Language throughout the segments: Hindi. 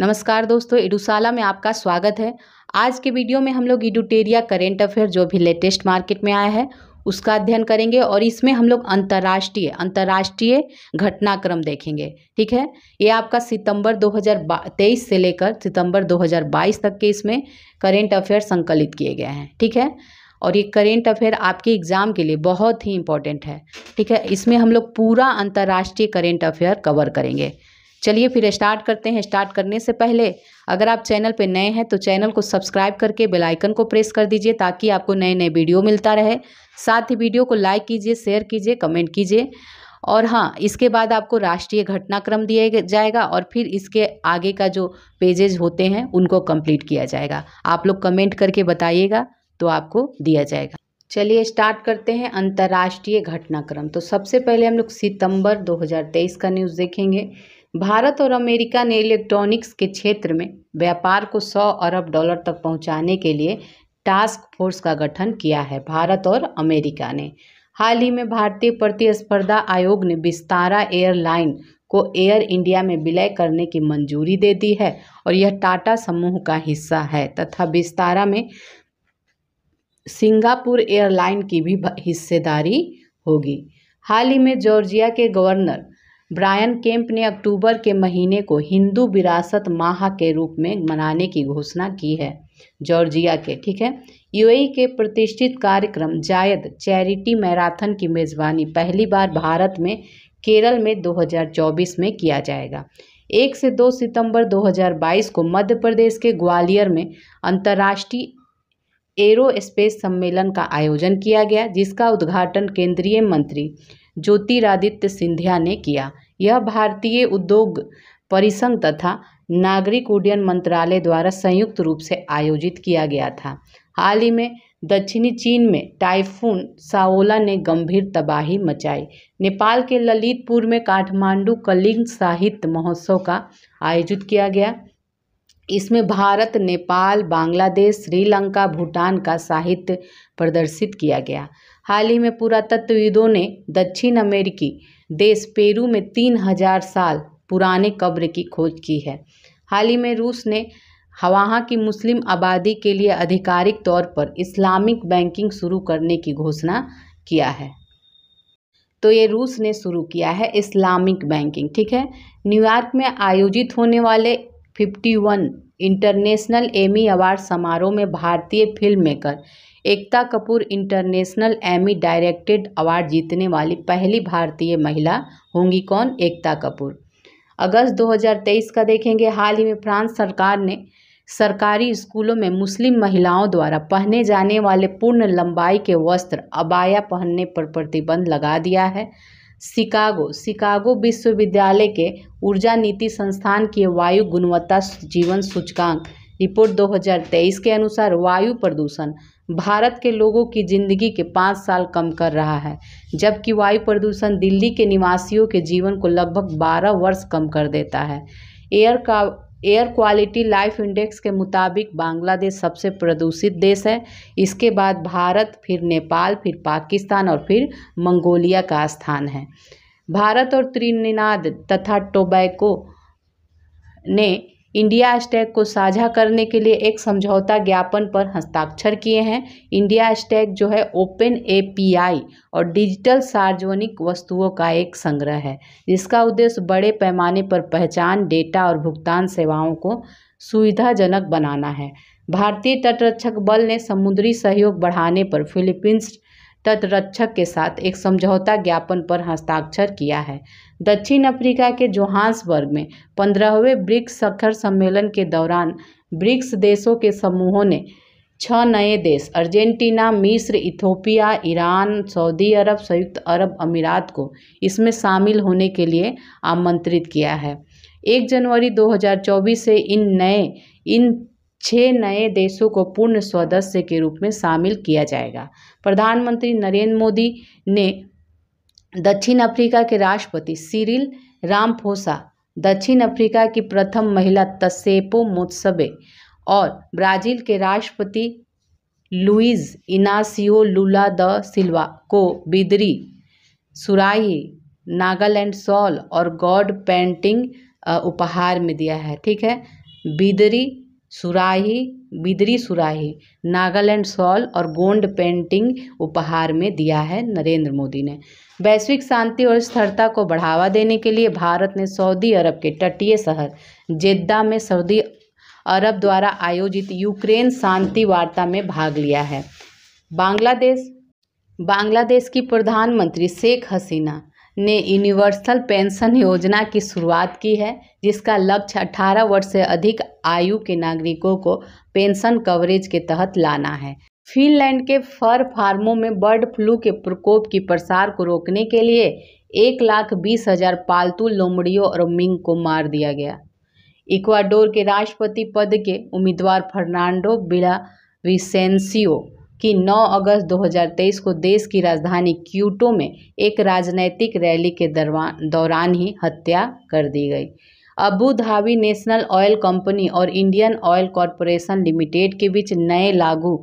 नमस्कार दोस्तों इडुसाला में आपका स्वागत है आज के वीडियो में हम लोग इडुटेरिया करेंट अफेयर जो भी लेटेस्ट मार्केट में आया है उसका अध्ययन करेंगे और इसमें हम लोग अंतर्राष्ट्रीय अंतर्राष्ट्रीय घटनाक्रम देखेंगे ठीक है ये आपका सितंबर 2023 से लेकर सितंबर 2022 तक के इसमें करेंट अफेयर संकलित किए गए हैं ठीक है और ये करेंट अफेयर आपके एग्ज़ाम के लिए बहुत ही इंपॉर्टेंट है ठीक है इसमें हम लोग पूरा अंतर्राष्ट्रीय करेंट अफेयर कवर करेंगे चलिए फिर स्टार्ट करते हैं स्टार्ट करने से पहले अगर आप चैनल पर नए हैं तो चैनल को सब्सक्राइब करके बेल आइकन को प्रेस कर दीजिए ताकि आपको नए नए वीडियो मिलता रहे साथ ही वीडियो को लाइक कीजिए शेयर कीजिए कमेंट कीजिए और हाँ इसके बाद आपको राष्ट्रीय घटनाक्रम दिया जाएगा और फिर इसके आगे का जो पेजेज होते हैं उनको कम्प्लीट किया जाएगा आप लोग कमेंट करके बताइएगा तो आपको दिया जाएगा चलिए स्टार्ट करते हैं अंतर्राष्ट्रीय घटनाक्रम तो सबसे पहले हम लोग सितंबर 2023 का न्यूज़ देखेंगे भारत और अमेरिका ने इलेक्ट्रॉनिक्स के क्षेत्र में व्यापार को 100 अरब डॉलर तक पहुंचाने के लिए टास्क फोर्स का गठन किया है भारत और अमेरिका ने हाल ही में भारतीय प्रतिस्पर्धा आयोग ने विस्तारा एयरलाइन को एयर इंडिया में विलय करने की मंजूरी दे दी है और यह टाटा समूह का हिस्सा है तथा विस्तारा में सिंगापुर एयरलाइन की भी हिस्सेदारी होगी हाल ही में जॉर्जिया के गवर्नर ब्रायन केम्प ने अक्टूबर के महीने को हिंदू विरासत माह के रूप में मनाने की घोषणा की है जॉर्जिया के ठीक है यूएई के प्रतिष्ठित कार्यक्रम जायद चैरिटी मैराथन की मेज़बानी पहली बार भारत में केरल में 2024 में किया जाएगा एक से दो सितंबर 2022 को मध्य प्रदेश के ग्वालियर में अंतर्राष्ट्रीय एरोस्पेस सम्मेलन का आयोजन किया गया जिसका उद्घाटन केंद्रीय मंत्री ज्योतिरादित्य सिंधिया ने किया यह भारतीय उद्योग परिसंघ तथा नागरिक उड्डयन मंत्रालय द्वारा संयुक्त रूप से आयोजित किया गया था हाल ही में दक्षिणी चीन में टाइफून साओला ने गंभीर तबाही मचाई नेपाल के ललितपुर में काठमांडू कलिंग साहित्य महोत्सव का आयोजित किया गया इसमें भारत नेपाल बांग्लादेश श्रीलंका भूटान का साहित्य प्रदर्शित किया गया हाल ही में पुरातत्वविदों ने दक्षिण अमेरिकी देश पेरू में तीन हजार साल पुराने कब्र की खोज की है हाल ही में रूस ने वहाँ की मुस्लिम आबादी के लिए आधिकारिक तौर पर इस्लामिक बैंकिंग शुरू करने की घोषणा किया है तो ये रूस ने शुरू किया है इस्लामिक बैंकिंग ठीक है न्यूयॉर्क में आयोजित होने वाले 51 इंटरनेशनल एमी अवार्ड समारोह में भारतीय film maker Ekta Kapoor international Emmy directed award जीतने वाली पहली भारतीय महिला होंगी कौन एकता कपूर अगस्त 2023 का देखेंगे हाल ही में फ्रांस सरकार ने सरकारी स्कूलों में मुस्लिम महिलाओं द्वारा पहने जाने वाले पूर्ण लंबाई के वस्त्र अबाया पहनने पर प्रतिबंध लगा दिया है शिकागो शिकागो विश्वविद्यालय के ऊर्जा नीति संस्थान की वायु गुणवत्ता जीवन सूचकांक रिपोर्ट 2023 के अनुसार वायु प्रदूषण भारत के लोगों की ज़िंदगी के पाँच साल कम कर रहा है जबकि वायु प्रदूषण दिल्ली के निवासियों के जीवन को लगभग बारह वर्ष कम कर देता है एयर का एयर क्वालिटी लाइफ इंडेक्स के मुताबिक बांग्लादेश सबसे प्रदूषित देश है इसके बाद भारत फिर नेपाल फिर पाकिस्तान और फिर मंगोलिया का स्थान है भारत और त्रिनिनाद तथा टोबैको ने इंडिया स्टैक को साझा करने के लिए एक समझौता ज्ञापन पर हस्ताक्षर किए हैं इंडिया स्टैक जो है ओपन एपीआई और डिजिटल सार्वजनिक वस्तुओं का एक संग्रह है जिसका उद्देश्य बड़े पैमाने पर पहचान डेटा और भुगतान सेवाओं को सुविधाजनक बनाना है भारतीय तटरक्षक बल ने समुद्री सहयोग बढ़ाने पर फिलीपींस तटरक्षक के साथ एक समझौता ज्ञापन पर हस्ताक्षर किया है दक्षिण अफ्रीका के जोहान्सबर्ग में पंद्रहवें ब्रिक्स शखर सम्मेलन के दौरान ब्रिक्स देशों के समूहों ने छह नए देश अर्जेंटीना मिस्र इथोपिया ईरान सऊदी अरब संयुक्त अरब अमीरात को इसमें शामिल होने के लिए आमंत्रित किया है एक जनवरी 2024 से इन नए इन छः नए देशों को पूर्ण सदस्य के रूप में शामिल किया जाएगा प्रधानमंत्री नरेंद्र मोदी ने दक्षिण अफ्रीका के राष्ट्रपति सिरिल रामफोसा दक्षिण अफ्रीका की प्रथम महिला तसेपो मोत्सबे और ब्राज़ील के राष्ट्रपति लुइज इनासियो लुला द सिल्वा को बिदरी सुराही नागालैंड सॉल और गॉड पेंटिंग उपहार में दिया है ठीक है बिदरी सुराही बिदरी सुराही नागालैंड सॉल और गोंड पेंटिंग उपहार में दिया है नरेंद्र मोदी ने वैश्विक शांति और स्थिरता को बढ़ावा देने के लिए भारत ने सऊदी अरब के तटीय शहर जेद्दा में सऊदी अरब द्वारा आयोजित यूक्रेन शांति वार्ता में भाग लिया है बांग्लादेश बांग्लादेश की प्रधानमंत्री शेख हसीना ने यूनिवर्सल पेंशन योजना की शुरुआत की है जिसका लक्ष्य 18 वर्ष से अधिक आयु के नागरिकों को पेंशन कवरेज के तहत लाना है फिनलैंड के फर फार्मों में बर्ड फ्लू के प्रकोप की प्रसार को रोकने के लिए एक लाख बीस हजार पालतू लोमड़ियों और मिंग को मार दिया गया इक्वाडोर के राष्ट्रपति पद के उम्मीदवार फर्नांडो बिड़ा विसेंसियो कि 9 अगस्त 2023 को देश की राजधानी क्यूटो में एक राजनैतिक रैली के दौरान ही हत्या कर दी गई Abu Dhabi National Oil Company और इंडियन ऑयल कॉरपोरेशन लिमिटेड के बीच नए लागू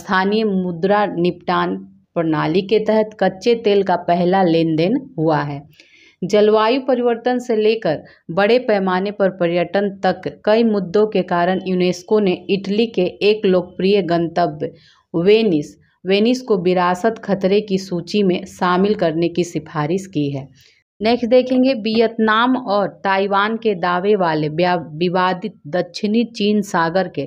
स्थानीय मुद्रा निपटान प्रणाली के तहत कच्चे तेल का पहला लेन देन हुआ है जलवायु परिवर्तन से लेकर बड़े पैमाने पर पर्यटन तक कई मुद्दों के कारण यूनेस्को ने इटली के एक लोकप्रिय गंतव्य वेनिस वेनिस को विरासत खतरे की सूची में शामिल करने की सिफारिश की है नेक्स्ट देखेंगे वियतनाम और ताइवान के दावे वाले विवादित दक्षिणी चीन सागर के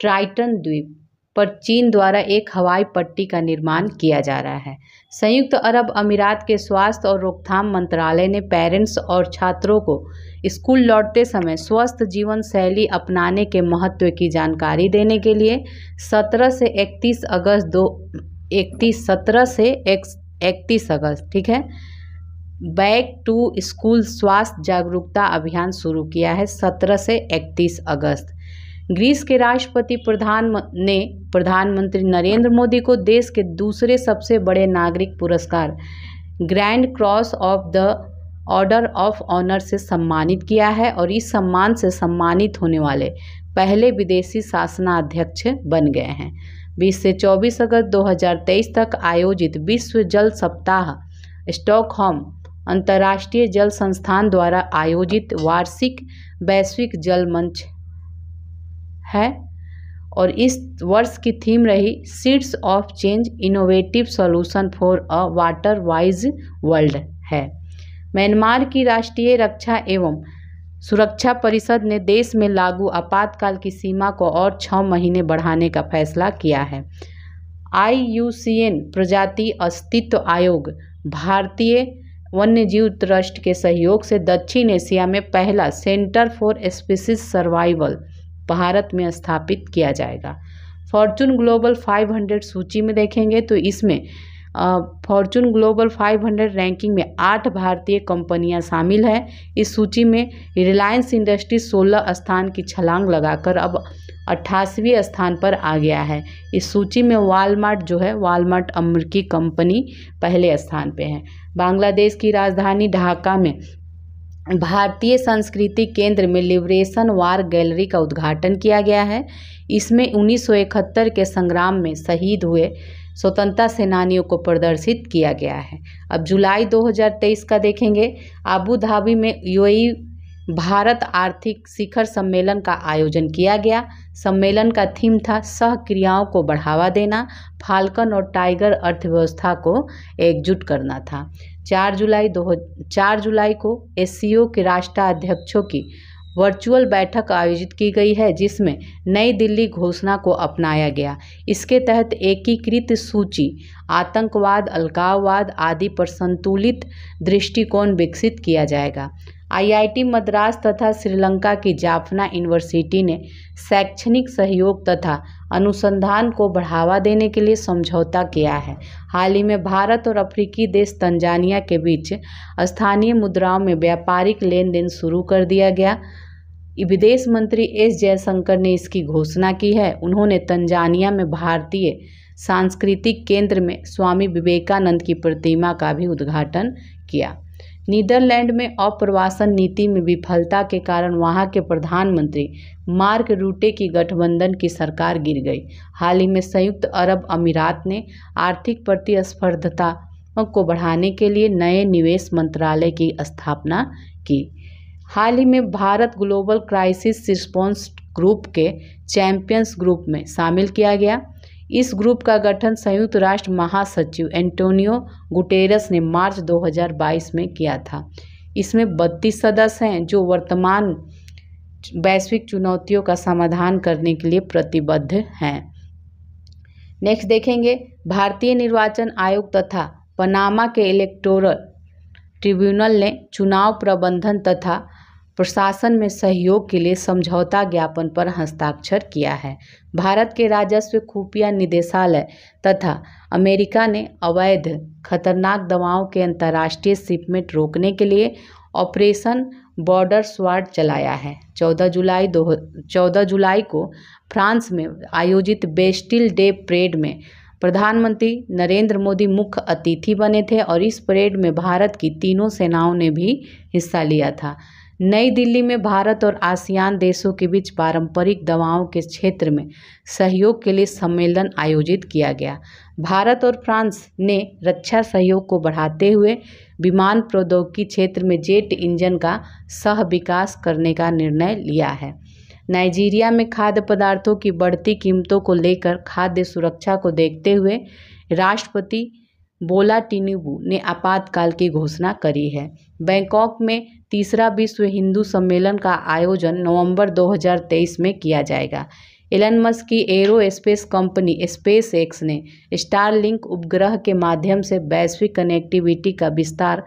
ट्राइटन द्वीप पर चीन द्वारा एक हवाई पट्टी का निर्माण किया जा रहा है संयुक्त अरब अमीरात के स्वास्थ्य और रोकथाम मंत्रालय ने पेरेंट्स और छात्रों को स्कूल लौटते समय स्वस्थ जीवन शैली अपनाने के महत्व की जानकारी देने के लिए सत्रह से इकतीस अगस्त दो इकतीस सत्रह से इकतीस अगस्त ठीक है बैक टू स्कूल स्वास्थ्य जागरूकता अभियान शुरू किया है सत्रह से इकतीस अगस्त ग्रीस के राष्ट्रपति प्रधान ने प्रधानमंत्री नरेंद्र मोदी को देश के दूसरे सबसे बड़े नागरिक पुरस्कार Grand Cross of the Order of Honour से सम्मानित किया है और इस सम्मान से सम्मानित होने वाले पहले विदेशी शासनाध्यक्ष बन गए हैं 20 से 24 अगस्त 2023 तक आयोजित विश्व जल सप्ताह स्टॉकहोम अंतर्राष्ट्रीय जल संस्थान द्वारा आयोजित वार्षिक वैश्विक जल मंच है और इस वर्ष की थीम रही seeds of change innovative solution for a water wise world है म्यांमार की राष्ट्रीय रक्षा एवं सुरक्षा परिषद ने देश में लागू आपातकाल की सीमा को और छः महीने बढ़ाने का फैसला किया है आई प्रजाति अस्तित्व आयोग भारतीय वन्यजीव ट्रस्ट के सहयोग से दक्षिण एशिया में पहला सेंटर फॉर स्पीसीज सर्वाइवल भारत में स्थापित किया जाएगा फॉर्चून ग्लोबल 500 सूची में देखेंगे तो इसमें फॉर्चून ग्लोबल 500 रैंकिंग में आठ भारतीय कंपनियां शामिल हैं इस सूची में रिलायंस इंडस्ट्री 16 स्थान की छलांग लगाकर अब अट्ठासीवीं स्थान पर आ गया है इस सूची में वालमार्ट जो है वालमार्ट अमरीकी कंपनी पहले स्थान पे है बांग्लादेश की राजधानी ढाका में भारतीय संस्कृति केंद्र में लिबरेशन वार गैलरी का उद्घाटन किया गया है इसमें उन्नीस के संग्राम में शहीद हुए स्वतंत्रता सेनानियों को प्रदर्शित किया गया है अब जुलाई 2023 का देखेंगे आबू धाबी में यूएई भारत आर्थिक शिखर सम्मेलन का आयोजन किया गया सम्मेलन का थीम था सह क्रियाओं को बढ़ावा देना फाल्कन और टाइगर अर्थव्यवस्था को एकजुट करना था चार जुलाई दो चार जुलाई को एस के राष्ट्राध्यक्षों की वर्चुअल बैठक आयोजित की गई है जिसमें नई दिल्ली घोषणा को अपनाया गया इसके तहत एकीकृत सूची आतंकवाद अलगाववाद आदि पर संतुलित दृष्टिकोण विकसित किया जाएगा आईआईटी मद्रास तथा श्रीलंका की जाफना यूनिवर्सिटी ने शैक्षणिक सहयोग तथा अनुसंधान को बढ़ावा देने के लिए समझौता किया है हाल ही में भारत और अफ्रीकी देश तंजानिया के बीच स्थानीय मुद्राओं में व्यापारिक लेन देन शुरू कर दिया गया विदेश मंत्री एस जयशंकर ने इसकी घोषणा की है उन्होंने तंजानिया में भारतीय सांस्कृतिक केंद्र में स्वामी विवेकानंद की प्रतिमा का भी उद्घाटन किया नीदरलैंड में अप्रवासन नीति में विफलता के कारण वहां के प्रधानमंत्री मार्क रूटे की गठबंधन की सरकार गिर गई हाल ही में संयुक्त अरब अमीरात ने आर्थिक प्रतिस्पर्धता को बढ़ाने के लिए नए निवेश मंत्रालय की स्थापना की हाल ही में भारत ग्लोबल क्राइसिस रिस्पॉन्स ग्रुप के चैंपियंस ग्रुप में शामिल किया गया इस ग्रुप का गठन संयुक्त राष्ट्र महासचिव एंटोनियो गुटेरस ने मार्च 2022 में किया था इसमें 32 सदस्य हैं जो वर्तमान वैश्विक चुनौतियों का समाधान करने के लिए प्रतिबद्ध हैं नेक्स्ट देखेंगे भारतीय निर्वाचन आयोग तथा पनामा के इलेक्टोरल ट्रिब्यूनल ने चुनाव प्रबंधन तथा प्रशासन में सहयोग के लिए समझौता ज्ञापन पर हस्ताक्षर किया है भारत के राजस्व खुफिया निदेशालय तथा अमेरिका ने अवैध खतरनाक दवाओं के अंतर्राष्ट्रीय शिपमेंट रोकने के लिए ऑपरेशन बॉर्डर स्वाड चलाया है 14 जुलाई दो चौदह जुलाई को फ्रांस में आयोजित बेस्टिल डे परेड में प्रधानमंत्री नरेंद्र मोदी मुख्य अतिथि बने थे और इस परेड में भारत की तीनों सेनाओं ने भी हिस्सा लिया था नई दिल्ली में भारत और आसियान देशों के बीच पारंपरिक दवाओं के क्षेत्र में सहयोग के लिए सम्मेलन आयोजित किया गया भारत और फ्रांस ने रक्षा सहयोग को बढ़ाते हुए विमान प्रौद्योगिकी क्षेत्र में जेट इंजन का सह विकास करने का निर्णय लिया है नाइजीरिया में खाद्य पदार्थों की बढ़ती कीमतों को लेकर खाद्य सुरक्षा को देखते हुए राष्ट्रपति बोला टिनुबू ने आपातकाल की घोषणा करी है बैंकॉक में तीसरा विश्व हिंदू सम्मेलन का आयोजन नवंबर 2023 में किया जाएगा एलन मस्क की स्पेस कंपनी स्पेस एक्स ने स्टारलिंक उपग्रह के माध्यम से वैश्विक कनेक्टिविटी का विस्तार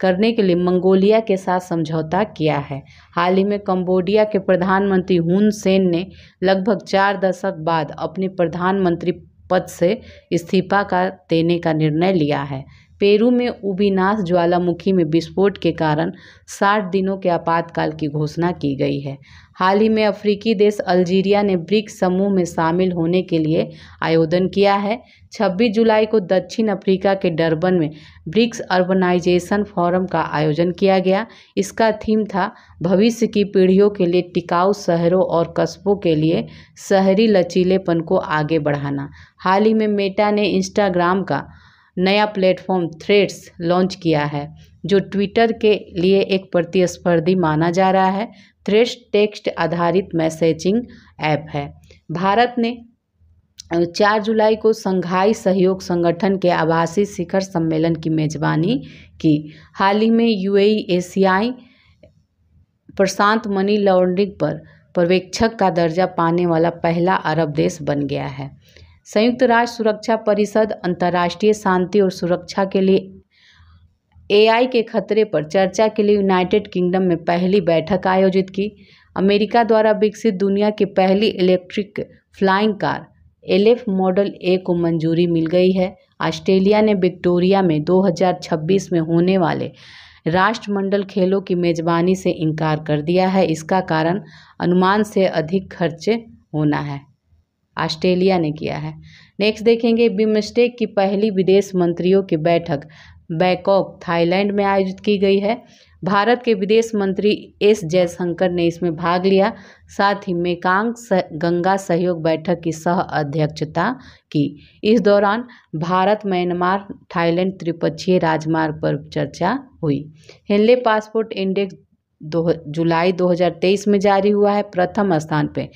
करने के लिए मंगोलिया के साथ समझौता किया है हाल ही में कंबोडिया के प्रधानमंत्री हुन सेन ने लगभग चार दशक बाद अपनी प्रधानमंत्री पद से इस्तीफ़ा का देने का निर्णय लिया है पेरू में उबिनास ज्वालामुखी में विस्फोट के कारण साठ दिनों के आपातकाल की घोषणा की गई है हाल ही में अफ्रीकी देश अल्जीरिया ने ब्रिक्स समूह में शामिल होने के लिए आयोजन किया है 26 जुलाई को दक्षिण अफ्रीका के डरबन में ब्रिक्स अर्बनाइजेशन फोरम का आयोजन किया गया इसका थीम था भविष्य की पीढ़ियों के लिए टिकाऊ शहरों और कस्बों के लिए शहरी लचीलेपन को आगे बढ़ाना हाल ही में मेटा ने इंस्टाग्राम का नया प्लेटफॉर्म थ्रेड्स लॉन्च किया है जो ट्विटर के लिए एक प्रतिस्पर्धी माना जा रहा है थ्रेड्स टेक्स्ट आधारित मैसेजिंग ऐप है भारत ने चार जुलाई को संघाई सहयोग संगठन के आभासी शिखर सम्मेलन की मेजबानी की हाल ही में यूएई एशियाई प्रशांत मनी लॉन्ड्रिंग पर पर्यवेक्षक का दर्जा पाने वाला पहला अरब देश बन गया है संयुक्त राष्ट्र सुरक्षा परिषद अंतर्राष्ट्रीय शांति और सुरक्षा के लिए एआई के खतरे पर चर्चा के लिए यूनाइटेड किंगडम में पहली बैठक आयोजित की अमेरिका द्वारा विकसित दुनिया की पहली electric flying car Alef model A को मंजूरी मिल गई है ऑस्ट्रेलिया ने विक्टोरिया में 2026 में होने वाले राष्ट्रमंडल खेलों की मेजबानी से इनकार कर दिया है इसका कारण अनुमान से अधिक खर्च होना है ऑस्ट्रेलिया ने किया है नेक्स्ट देखेंगे बिमस्टेक की पहली विदेश मंत्रियों की बैठक बैंकॉक थाईलैंड में आयोजित की गई है भारत के विदेश मंत्री एस जयशंकर ने इसमें भाग लिया साथ ही मेकांग गंगा सहयोग बैठक की सह अध्यक्षता की इस दौरान भारत म्यांमार थाईलैंड त्रिपक्षीय राजमार्ग पर चर्चा हुई हेनले पासपोर्ट इंडेक्स दो जुलाई 2023 में जारी हुआ है प्रथम स्थान पे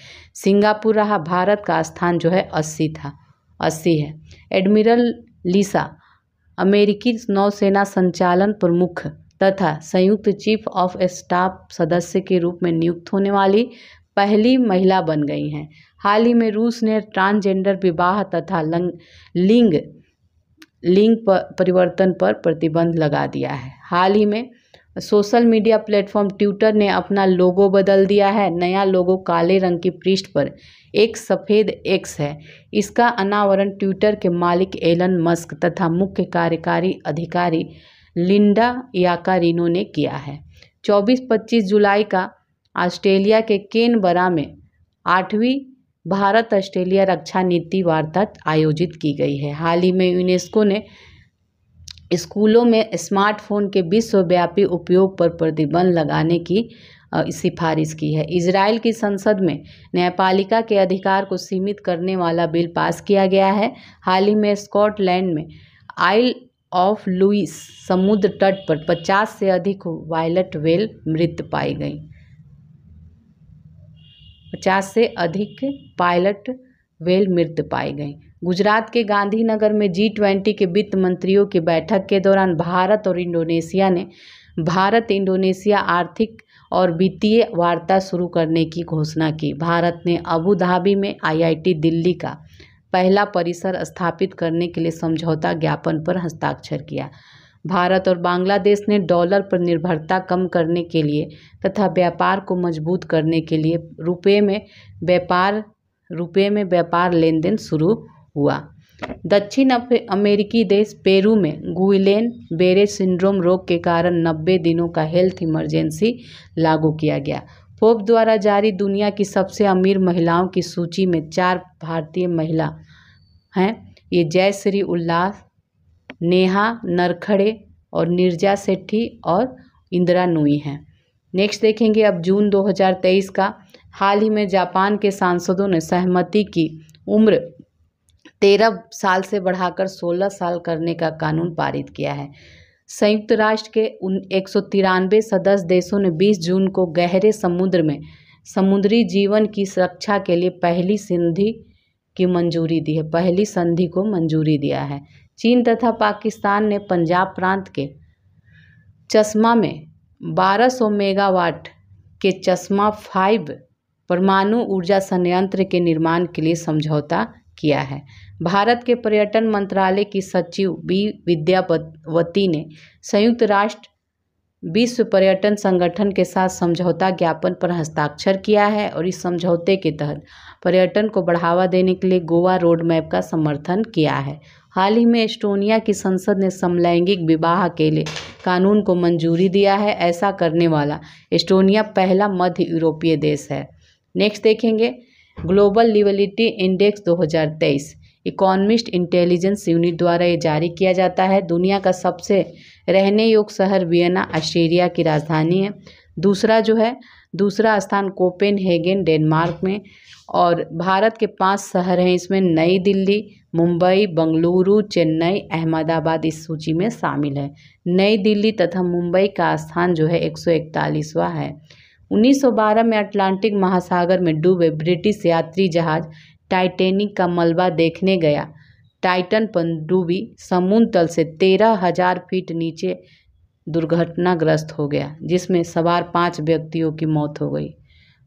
सिंगापुर रहा भारत का स्थान जो है अस्सी था अस्सी है एडमिरल लिसा अमेरिकी नौसेना संचालन प्रमुख तथा संयुक्त चीफ ऑफ स्टाफ सदस्य के रूप में नियुक्त होने वाली पहली महिला बन गई हैं हाल ही में रूस ने ट्रांसजेंडर विवाह तथा लंग लिंग लिंग परिवर्तन पर प्रतिबंध लगा दिया है हाल ही में सोशल मीडिया प्लेटफॉर्म ट्विटर ने अपना लोगो बदल दिया है नया लोगो काले रंग की पृष्ठ पर एक सफ़ेद एक्स है इसका अनावरण ट्विटर के मालिक एलन मस्क तथा मुख्य कार्यकारी अधिकारी लिंडा याकारिनो ने किया है 24-25 जुलाई का ऑस्ट्रेलिया के केनबरा में आठवीं भारत ऑस्ट्रेलिया रक्षा नीति वार्ता आयोजित की गई है हाल ही में यूनेस्को ने स्कूलों में स्मार्टफ़ोन के विश्वव्यापी उपयोग पर प्रतिबंध लगाने की सिफारिश की है इसराइल की संसद में न्यायपालिका के अधिकार को सीमित करने वाला बिल पास किया गया है हाल ही में स्कॉटलैंड में आइल ऑफ लुइस समुद्र तट पर 50 से अधिक वायलट वेल मृत पाई गई 50 से अधिक पायलट वेल मृत पाई गई गुजरात के गांधीनगर में जी ट्वेंटी के वित्त मंत्रियों की बैठक के दौरान भारत और इंडोनेशिया ने भारत इंडोनेशिया आर्थिक और वित्तीय वार्ता शुरू करने की घोषणा की भारत ने अबू धाबी में आईआईटी दिल्ली का पहला परिसर स्थापित करने के लिए समझौता ज्ञापन पर हस्ताक्षर किया भारत और बांग्लादेश ने डॉलर पर निर्भरता कम करने के लिए तथा व्यापार को मजबूत करने के लिए रुपये में व्यापार रुपये में व्यापार लेन देन शुरू हुआ दक्षिण अमेरिकी देश पेरू में गुइलेन बेरे सिंड्रोम रोग के कारण 90 दिनों का हेल्थ इमरजेंसी लागू किया गया फोप द्वारा जारी दुनिया की सबसे अमीर महिलाओं की सूची में चार भारतीय महिला हैं ये जय श्री उल्लास नेहा नरखड़े और निर्जा सेठी और इंदिरा नुई हैं नेक्स्ट देखेंगे अब जून 2023 का हाल ही में जापान के सांसदों ने सहमति की उम्र तेरह साल से बढ़ाकर सोलह साल करने का कानून पारित किया है संयुक्त राष्ट्र के उन एक सौ सदस्य देशों ने 20 जून को गहरे समुद्र में समुद्री जीवन की सुरक्षा के लिए पहली संधि की मंजूरी दी है पहली संधि को मंजूरी दिया है चीन तथा पाकिस्तान ने पंजाब प्रांत के चश्मा में 1200 मेगावाट के चश्मा फाइव परमाणु ऊर्जा संयंत्र के निर्माण के लिए समझौता किया है भारत के पर्यटन मंत्रालय की सचिव बी विद्यावती ने संयुक्त राष्ट्र विश्व पर्यटन संगठन के साथ समझौता ज्ञापन पर हस्ताक्षर किया है और इस समझौते के तहत पर्यटन को बढ़ावा देने के लिए गोवा रोड मैप का समर्थन किया है हाल ही में एस्टोनिया की संसद ने समलैंगिक विवाह के लिए कानून को मंजूरी दिया है ऐसा करने वाला एस्टोनिया पहला मध्य यूरोपीय देश है नेक्स्ट देखेंगे global liveability index 2023 Economist Intelligence Unit द्वारा ये जारी किया जाता है दुनिया का सबसे रहने योग्य शहर वियना ऑस्ट्रेलिया की राजधानी है दूसरा जो है दूसरा स्थान कोपेन हेगेन डेनमार्क में और भारत के पांच शहर हैं इसमें नई दिल्ली मुंबई बंगलुरु चेन्नई अहमदाबाद इस सूची में शामिल है नई दिल्ली तथा मुंबई का स्थान जो है एक है 1912 में अटलांटिक महासागर में डूबे ब्रिटिश यात्री जहाज टाइटेनिक का मलबा देखने गया टाइटन पनडुब्बी समुद्र तल से तेरह हजार फीट नीचे दुर्घटनाग्रस्त हो गया जिसमें सवार पाँच व्यक्तियों की मौत हो गई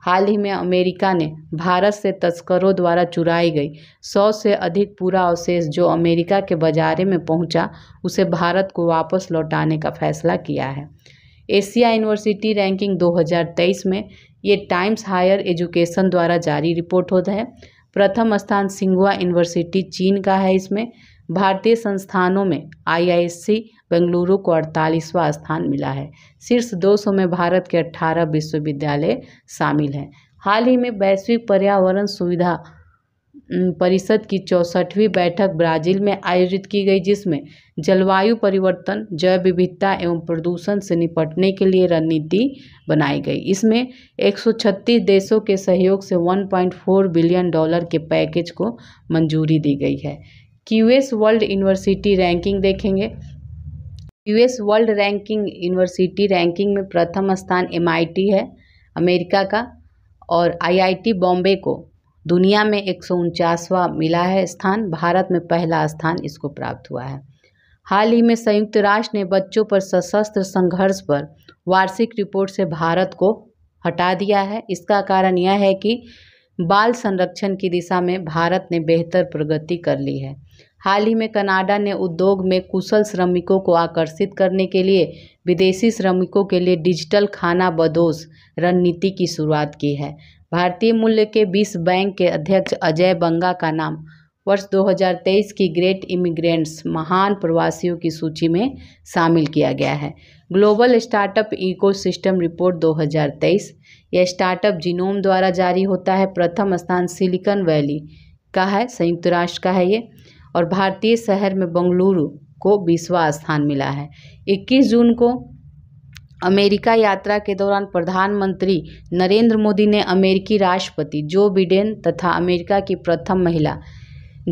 हाल ही में अमेरिका ने भारत से तस्करों द्वारा चुराई गई सौ से अधिक पूरा अवशेष जो अमेरिका के बाजारे में पहुंचा उसे भारत को वापस लौटाने का फैसला किया है एशिया यूनिवर्सिटी रैंकिंग 2023 में ये टाइम्स हायर एजुकेशन द्वारा जारी रिपोर्ट होता है प्रथम स्थान सिंगुआ यूनिवर्सिटी चीन का है इसमें भारतीय संस्थानों में आईआईएससी बेंगलुरु को अड़तालीसवां स्थान मिला है शीर्ष 200 में भारत के 18 विश्वविद्यालय शामिल हैं हाल ही में वैश्विक पर्यावरण सुविधा परिषद की चौसठवीं बैठक ब्राज़ील में आयोजित की गई जिसमें जलवायु परिवर्तन जैव विविधता एवं प्रदूषण से निपटने के लिए रणनीति बनाई गई इसमें 136 देशों के सहयोग से 1.4 बिलियन डॉलर के पैकेज को मंजूरी दी गई है क्यूएस वर्ल्ड यूनिवर्सिटी रैंकिंग देखेंगे US world ranking university ranking में प्रथम स्थान एम है अमेरिका का और आईआईटी बॉम्बे को दुनिया में एक सौ उनचासवा मिला है स्थान भारत में पहला स्थान इसको प्राप्त हुआ है हाल ही में संयुक्त राष्ट्र ने बच्चों पर सशस्त्र संघर्ष पर वार्षिक रिपोर्ट से भारत को हटा दिया है इसका कारण यह है कि बाल संरक्षण की दिशा में भारत ने बेहतर प्रगति कर ली है हाल ही में कनाडा ने उद्योग में कुशल श्रमिकों को आकर्षित करने के लिए विदेशी श्रमिकों के लिए डिजिटल खाना बदोश रणनीति की शुरुआत की है भारतीय मूल्य के विश्व बैंक के अध्यक्ष अजय बंगा का नाम वर्ष 2023 की ग्रेट इमिग्रेंट्स महान प्रवासियों की सूची में शामिल किया गया है ग्लोबल स्टार्टअप इकोसिस्टम रिपोर्ट 2023 यह स्टार्टअप जिनोम द्वारा जारी होता है प्रथम स्थान सिलिकॉन वैली का है संयुक्त राष्ट्र का है ये और भारतीय शहर में बंगलुरु को बीसवा स्थान मिला है 21 जून को अमेरिका यात्रा के दौरान प्रधानमंत्री नरेंद्र मोदी ने अमेरिकी राष्ट्रपति जो बिडेन तथा अमेरिका की प्रथम महिला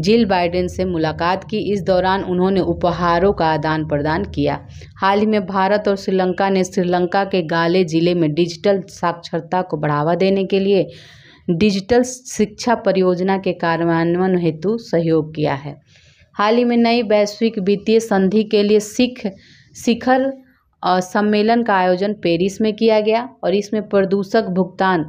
जिल बाइडेन से मुलाकात की इस दौरान उन्होंने उपहारों का आदान प्रदान किया हाल ही में भारत और श्रीलंका ने श्रीलंका के गाले जिले में डिजिटल साक्षरता को बढ़ावा देने के लिए डिजिटल शिक्षा परियोजना के कार्यान्वयन हेतु सहयोग किया है हाल ही में नई वैश्विक वित्तीय संधि के लिए सिख शिखर सम्मेलन का आयोजन पेरिस में किया गया और इसमें प्रदूषक भुगतान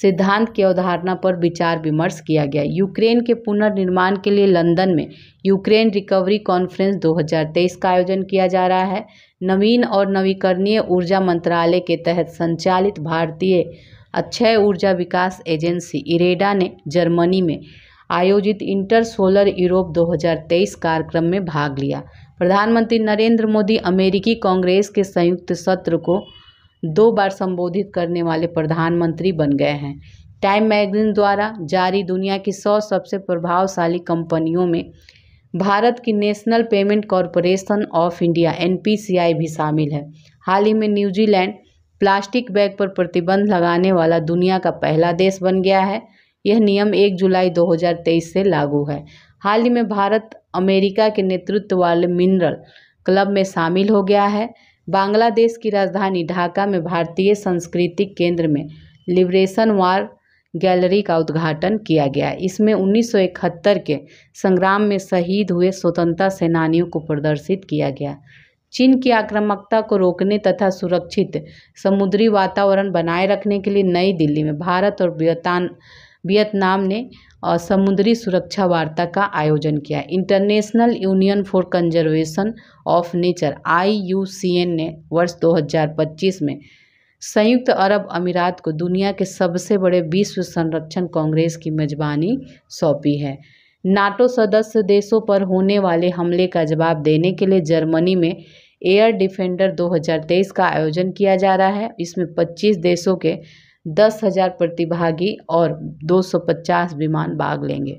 सिद्धांत की अवधारणा पर विचार विमर्श किया गया यूक्रेन के पुनर्निर्माण के लिए लंदन में यूक्रेन रिकवरी कॉन्फ्रेंस 2023 का आयोजन किया जा रहा है नवीन और नवीकरणीय ऊर्जा मंत्रालय के तहत संचालित भारतीय अक्षय ऊर्जा विकास एजेंसी इरेडा ने जर्मनी में आयोजित इंटर सोलर यूरोप 2023 कार्यक्रम में भाग लिया प्रधानमंत्री नरेंद्र मोदी अमेरिकी कांग्रेस के संयुक्त सत्र को दो बार संबोधित करने वाले प्रधानमंत्री बन गए हैं टाइम मैगजीन द्वारा जारी दुनिया की सौ सबसे प्रभावशाली कंपनियों में भारत की National Payment Corporation of India एन भी शामिल है हाल ही में न्यूजीलैंड प्लास्टिक बैग पर प्रतिबंध लगाने वाला दुनिया का पहला देश बन गया है यह नियम एक जुलाई 2023 से लागू है हाल ही में भारत अमेरिका के नेतृत्व वाले मिनरल क्लब में शामिल हो गया है बांग्लादेश की राजधानी ढाका में भारतीय सांस्कृतिक केंद्र में लिबरेशन वार गैलरी का उद्घाटन किया गया इसमें 1971 के संग्राम में शहीद हुए स्वतंत्रता सेनानियों को प्रदर्शित किया गया चीन की आक्रामकता को रोकने तथा सुरक्षित समुद्री वातावरण बनाए रखने के लिए नई दिल्ली में भारत और वियतनाम वियतनाम ने समुद्री सुरक्षा वार्ता का आयोजन किया International Union for Conservation of Nature आई ने वर्ष 2025 में संयुक्त अरब अमीरात को दुनिया के सबसे बड़े विश्व संरक्षण कांग्रेस की मेजबानी सौंपी है नाटो सदस्य देशों पर होने वाले हमले का जवाब देने के लिए जर्मनी में एयर डिफेंडर 2023 का आयोजन किया जा रहा है इसमें 25 देशों के दस हजार प्रतिभागी और 250 विमान भाग लेंगे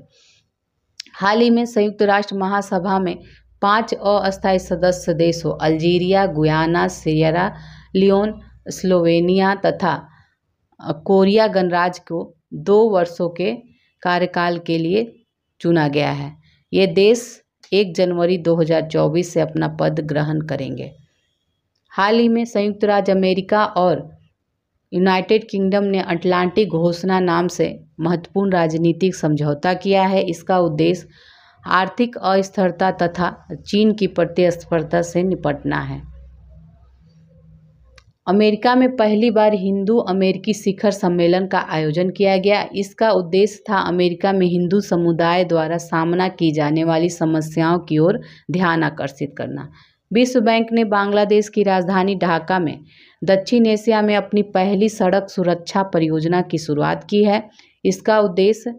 हाल ही में संयुक्त राष्ट्र महासभा में पांच अस्थायी सदस्य देशों Algeria Guyana Sierra Leone Slovenia तथा कोरिया गणराज्य को दो वर्षों के कार्यकाल के लिए चुना गया है ये देश एक जनवरी 2024 से अपना पद ग्रहण करेंगे हाल ही में संयुक्त राज्य अमेरिका और यूनाइटेड किंगडम ने अटलांटिक घोषणा नाम से महत्वपूर्ण राजनीतिक समझौता किया है इसका उद्देश्य आर्थिक अस्थिरता तथा चीन की प्रतिस्पर्धा से निपटना है अमेरिका में पहली बार हिंदू अमेरिकी शिखर सम्मेलन का आयोजन किया गया इसका उद्देश्य था अमेरिका में हिंदू समुदाय द्वारा सामना की जाने वाली समस्याओं की ओर ध्यान आकर्षित करना विश्व बैंक ने बांग्लादेश की राजधानी ढाका में दक्षिण एशिया में अपनी पहली सड़क सुरक्षा परियोजना की शुरुआत की है इसका उद्देश्य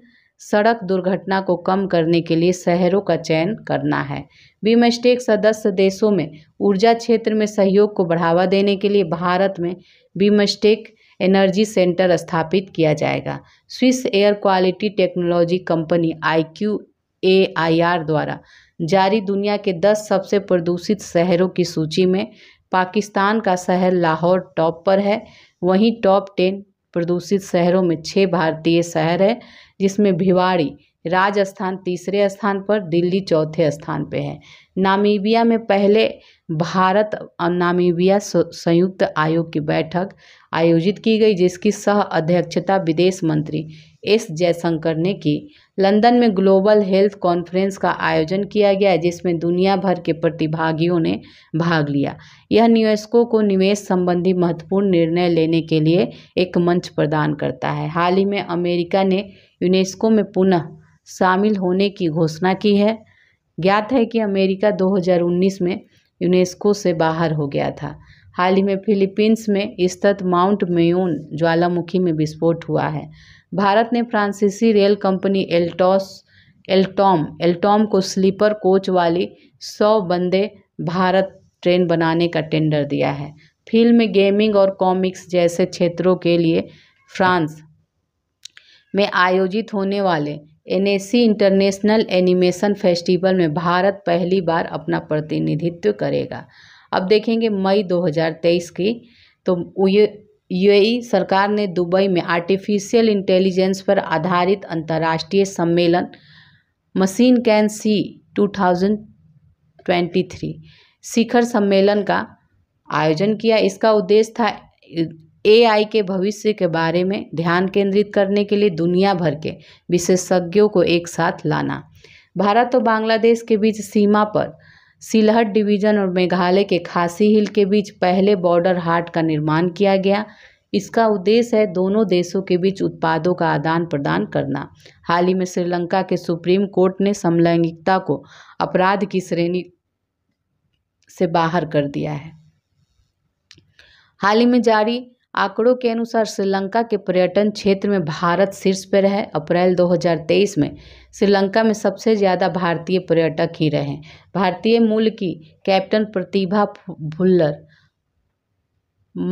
सड़क दुर्घटना को कम करने के लिए शहरों का चयन करना है बीमस्टेक सदस्य देशों में ऊर्जा क्षेत्र में सहयोग को बढ़ावा देने के लिए भारत में बीमस्टेक एनर्जी सेंटर स्थापित किया जाएगा Swiss air quality technology company I Q A I R द्वारा जारी दुनिया के 10 सबसे प्रदूषित शहरों की सूची में पाकिस्तान का शहर लाहौर टॉप पर है वहीं टॉप टेन प्रदूषित शहरों में छः भारतीय शहर है जिसमें भिवाड़ी राजस्थान तीसरे स्थान पर दिल्ली चौथे स्थान पर है नामीबिया में पहले भारत और नामीबिया संयुक्त आयोग की बैठक आयोजित की गई जिसकी सह अध्यक्षता विदेश मंत्री एस जयशंकर ने की लंदन में ग्लोबल हेल्थ कॉन्फ्रेंस का आयोजन किया गया जिसमें दुनिया भर के प्रतिभागियों ने भाग लिया यह निवेशकों को निवेश संबंधी महत्वपूर्ण निर्णय लेने के लिए एक मंच प्रदान करता है हाल ही में अमेरिका ने यूनेस्को में पुनः शामिल होने की घोषणा की है ज्ञात है कि अमेरिका 2019 में यूनेस्को से बाहर हो गया था हाल ही में फिलीपींस में स्थित माउंट मेयून ज्वालामुखी में विस्फोट हुआ है भारत ने फ्रांसीसी rail company Alstom Alstom Alstom को स्लीपर कोच वाली सौ बंदे भारत ट्रेन बनाने का टेंडर दिया है फिल्म गेमिंग और कॉमिक्स जैसे क्षेत्रों के लिए फ्रांस में आयोजित होने वाले एन इंटरनेशनल एनिमेशन फेस्टिवल में भारत पहली बार अपना प्रतिनिधित्व करेगा अब देखेंगे मई 2023 की तो ये यूएई सरकार ने दुबई में आर्टिफिशियल इंटेलिजेंस पर आधारित अंतर्राष्ट्रीय सम्मेलन मशीन कैन सी 2023 शिखर सम्मेलन का आयोजन किया इसका उद्देश्य था एआई के भविष्य के बारे में ध्यान केंद्रित करने के लिए दुनिया भर के विशेषज्ञों को एक साथ लाना भारत और बांग्लादेश के बीच सीमा पर सिलहट डिवीजन और मेघालय के खासी हिल के बीच पहले बॉर्डर हाट का निर्माण किया गया इसका उद्देश्य है दोनों देशों के बीच उत्पादों का आदान प्रदान करना हाल ही में श्रीलंका के सुप्रीम कोर्ट ने समलैंगिकता को अपराध की श्रेणी से बाहर कर दिया है हाल ही में जारी आंकड़ों के अनुसार श्रीलंका के पर्यटन क्षेत्र में भारत शीर्ष पर रहे अप्रैल 2023 में श्रीलंका में सबसे ज़्यादा भारतीय पर्यटक ही रहे भारतीय मूल की captain Pratibha Bhullar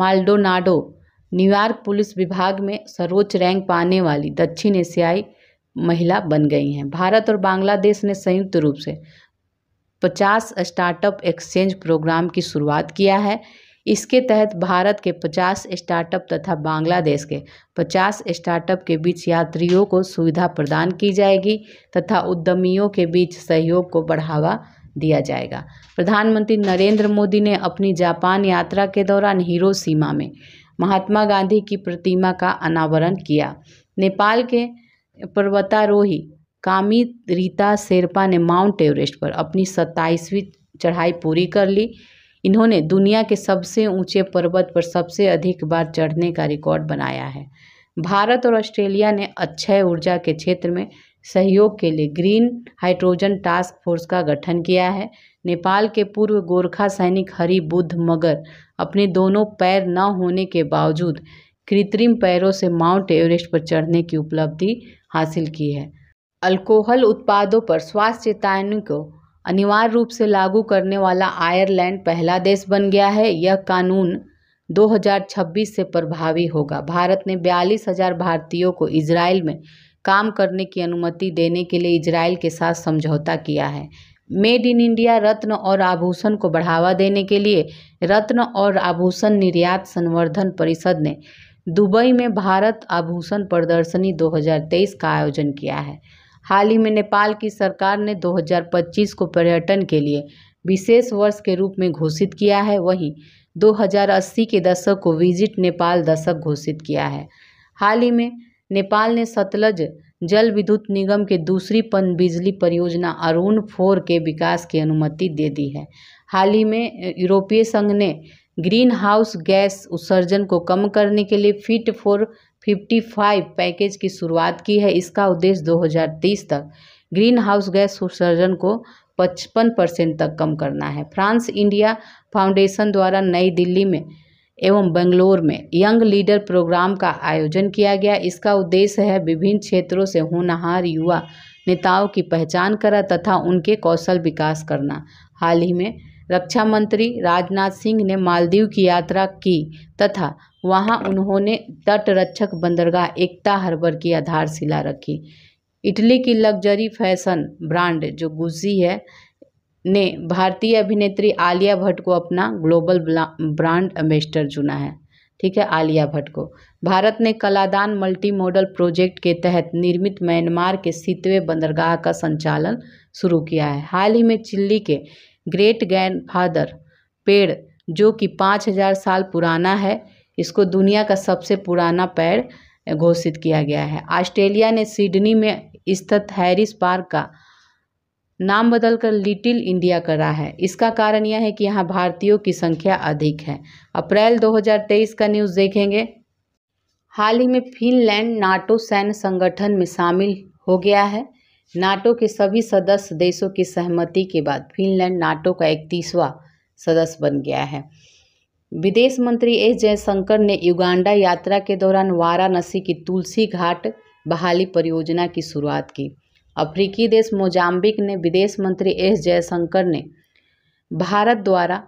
Maldonado New York police विभाग में सर्वोच्च रैंक पाने वाली दक्षिण एशियाई महिला बन गई हैं भारत और बांग्लादेश ने संयुक्त रूप से पचास स्टार्टअप एक्सचेंज प्रोग्राम की शुरुआत किया है इसके तहत भारत के 50 स्टार्टअप तथा बांग्लादेश के 50 स्टार्टअप के बीच यात्रियों को सुविधा प्रदान की जाएगी तथा उद्यमियों के बीच सहयोग को बढ़ावा दिया जाएगा प्रधानमंत्री नरेंद्र मोदी ने अपनी जापान यात्रा के दौरान हीरो सीमा में महात्मा गांधी की प्रतिमा का अनावरण किया नेपाल के पर्वतारोही कामी रीता शेरपा ने माउंट एवरेस्ट पर अपनी सत्ताईसवीं चढ़ाई पूरी कर ली इन्होंने दुनिया के सबसे ऊंचे पर्वत पर सबसे अधिक बार चढ़ने का रिकॉर्ड बनाया है भारत और ऑस्ट्रेलिया ने अक्षय ऊर्जा के क्षेत्र में सहयोग के लिए ग्रीन हाइड्रोजन टास्क फोर्स का गठन किया है नेपाल के पूर्व गोरखा सैनिक हरि बुद्ध मगर अपने दोनों पैर न होने के बावजूद कृत्रिम पैरों से माउंट एवरेस्ट पर चढ़ने की उपलब्धि हासिल की है अल्कोहल उत्पादों पर स्वास्थ्य चेतावनी को अनिवार्य रूप से लागू करने वाला आयरलैंड पहला देश बन गया है यह कानून 2026 से प्रभावी होगा भारत ने बयालीस हजार भारतीयों को इसराइल में काम करने की अनुमति देने के लिए इसराइल के साथ समझौता किया है मेड इन इंडिया रत्न और आभूषण को बढ़ावा देने के लिए रत्न और आभूषण निर्यात संवर्धन परिषद ने दुबई में भारत आभूषण प्रदर्शनी 2023 का आयोजन किया है हाल ही में नेपाल की सरकार ने 2025 को पर्यटन के लिए विशेष वर्ष के रूप में घोषित किया है वहीं 2080 के दशक को विजिट नेपाल दशक घोषित किया है हाल ही में नेपाल ने सतलज जल विद्युत निगम के दूसरी पन बिजली परियोजना अरुण फोर के विकास की अनुमति दे दी है हाल ही में यूरोपीय संघ ने ग्रीन हाउस गैस उत्सर्जन को कम करने के लिए फिट फॉर 55 पैकेज की शुरुआत की है इसका उद्देश्य 2030 तक ग्रीन हाउस गैस उत्सर्जन को 55 परसेंट तक कम करना है फ्रांस इंडिया फाउंडेशन द्वारा नई दिल्ली में एवं बेंगलोर में यंग लीडर प्रोग्राम का आयोजन किया गया इसका उद्देश्य है विभिन्न क्षेत्रों से होनहार युवा नेताओं की पहचान करा तथा उनके कौशल विकास करना हाल ही में रक्षा मंत्री राजनाथ सिंह ने मालदीव की यात्रा की तथा वहाँ उन्होंने तटरक्षक बंदरगाह एकता हार्बर की आधारशिला रखी इटली की लग्जरी फैशन ब्रांड जो गुजी है ने भारतीय अभिनेत्री आलिया भट्ट को अपना ग्लोबल ब्रांड एम्बेस्टर चुना है ठीक है आलिया भट्ट को भारत ने कलादान मल्टी मॉडल प्रोजेक्ट के तहत निर्मित म्यांमार के सीतवे बंदरगाह का संचालन शुरू किया है हाल ही में चिल्ली के ग्रेट ग्रैंड फादर पेड़ जो कि पाँच हज़ार साल पुराना है इसको दुनिया का सबसे पुराना पैर घोषित किया गया है ऑस्ट्रेलिया ने सिडनी में स्थित हैरिस पार्क का नाम बदलकर लिटिल इंडिया करा है इसका कारण यह है कि यहाँ भारतीयों की संख्या अधिक है अप्रैल 2023 का न्यूज़ देखेंगे हाल ही में फिनलैंड नाटो सैन्य संगठन में शामिल हो गया है नाटो के सभी सदस्य देशों की सहमति के बाद फिनलैंड नाटो का इकतीसवा सदस्य बन गया है विदेश मंत्री एस जयशंकर ने युगांडा यात्रा के दौरान वाराणसी की तुलसी घाट बहाली परियोजना की शुरुआत की अफ्रीकी देश मोजाम्बिक ने विदेश मंत्री एस जयशंकर ने भारत द्वारा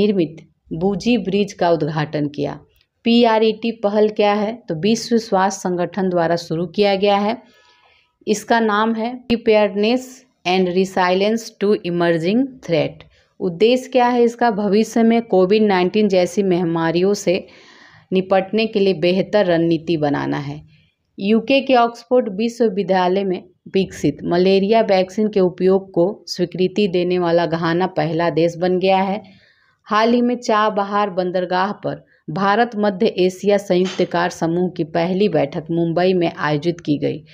निर्मित बूजी ब्रिज का उद्घाटन किया पीआरईटी पहल क्या है तो विश्व स्वास्थ्य संगठन द्वारा शुरू किया गया है इसका नाम है preparedness and resilience to emerging threat उद्देश्य क्या है इसका भविष्य में कोविड नाइन्टीन जैसी महामारियों से निपटने के लिए बेहतर रणनीति बनाना है यूके के ऑक्सफोर्ड विश्वविद्यालय में विकसित मलेरिया वैक्सीन के उपयोग को स्वीकृति देने वाला घाना पहला देश बन गया है हाल ही में चाबहार बंदरगाह पर भारत मध्य एशिया संयुक्त कार समूह की पहली बैठक मुंबई में आयोजित की गई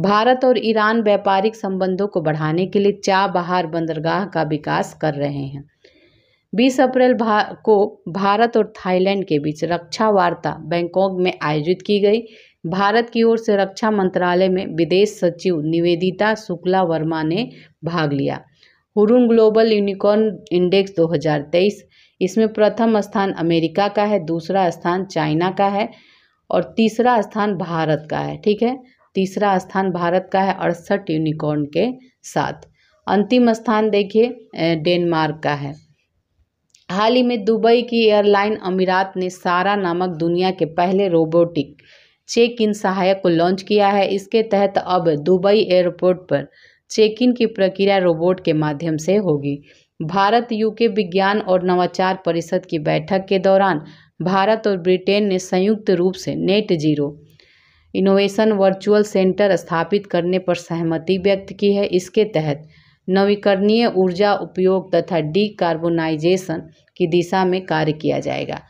भारत और ईरान व्यापारिक संबंधों को बढ़ाने के लिए चाबहार बंदरगाह का विकास कर रहे हैं 20 अप्रैल भा, को भारत और थाईलैंड के बीच रक्षा वार्ता बैंकॉक में आयोजित की गई भारत की ओर से रक्षा मंत्रालय में विदेश सचिव निवेदिता शुक्ला वर्मा ने भाग लिया हुरुन ग्लोबल यूनिकॉर्न इंडेक्स 2023 इसमें प्रथम स्थान अमेरिका का है दूसरा स्थान चाइना का है और तीसरा स्थान भारत का है ठीक है तीसरा स्थान भारत का है अड़सठ यूनिकॉर्न के साथ अंतिम स्थान देखिए डेनमार्क का है हाल ही में दुबई की एयरलाइन अमीरात ने सारा नामक दुनिया के पहले रोबोटिक चेक इन सहायक को लॉन्च किया है इसके तहत अब दुबई एयरपोर्ट पर चेक इन की प्रक्रिया रोबोट के माध्यम से होगी भारत यूके विज्ञान और नवाचार परिषद की बैठक के दौरान भारत और ब्रिटेन ने संयुक्त रूप से net zero innovation virtual centre स्थापित करने पर सहमति व्यक्त की है इसके तहत नवीकरणीय ऊर्जा उपयोग तथा डीकार्बोनाइजेशन की दिशा में कार्य किया जाएगा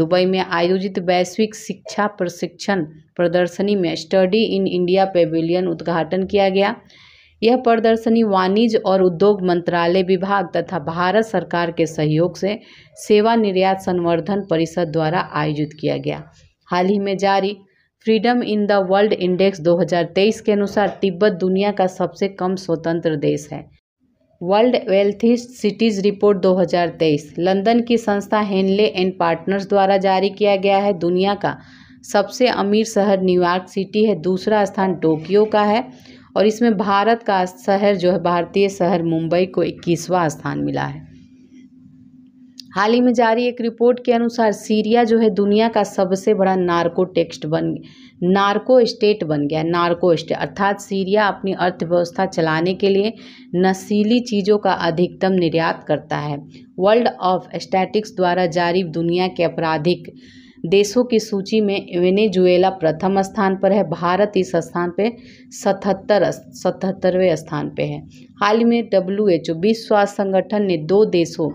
दुबई में आयोजित वैश्विक शिक्षा प्रशिक्षण प्रदर्शनी में स्टडी इन इंडिया पेविलियन उद्घाटन किया गया यह प्रदर्शनी वाणिज्य और उद्योग मंत्रालय विभाग तथा भारत सरकार के सहयोग से सेवा निर्यात संवर्धन परिषद द्वारा आयोजित किया गया हाल ही में जारी freedom in the world index 2023 के अनुसार तिब्बत दुनिया का सबसे कम स्वतंत्र देश है world wealthy cities report 2023 London की संस्था हेनले एंड पार्टनर्स द्वारा जारी किया गया है दुनिया का सबसे अमीर शहर न्यूयॉर्क सिटी है दूसरा स्थान टोक्यो का है और इसमें भारत का शहर जो है भारतीय शहर मुंबई को इक्कीसवां स्थान मिला है हाल ही में जारी एक रिपोर्ट के अनुसार सीरिया जो है दुनिया का सबसे बड़ा नार्को टेक्स्ट बन नार्को स्टेट बन गया नार्को स्टेट अर्थात सीरिया अपनी अर्थव्यवस्था चलाने के लिए नशीली चीज़ों का अधिकतम निर्यात करता है वर्ल्ड ऑफ स्टैटिक्स द्वारा जारी दुनिया के आपराधिक देशों की सूची में वेनेजुएला प्रथम स्थान पर है भारत इस स्थान पर सतहत्तर सतहत्तरवें स्थान पर है हाल ही में डब्ल्यू एच ओ विश्व स्वास्थ्य संगठन ने दो देशों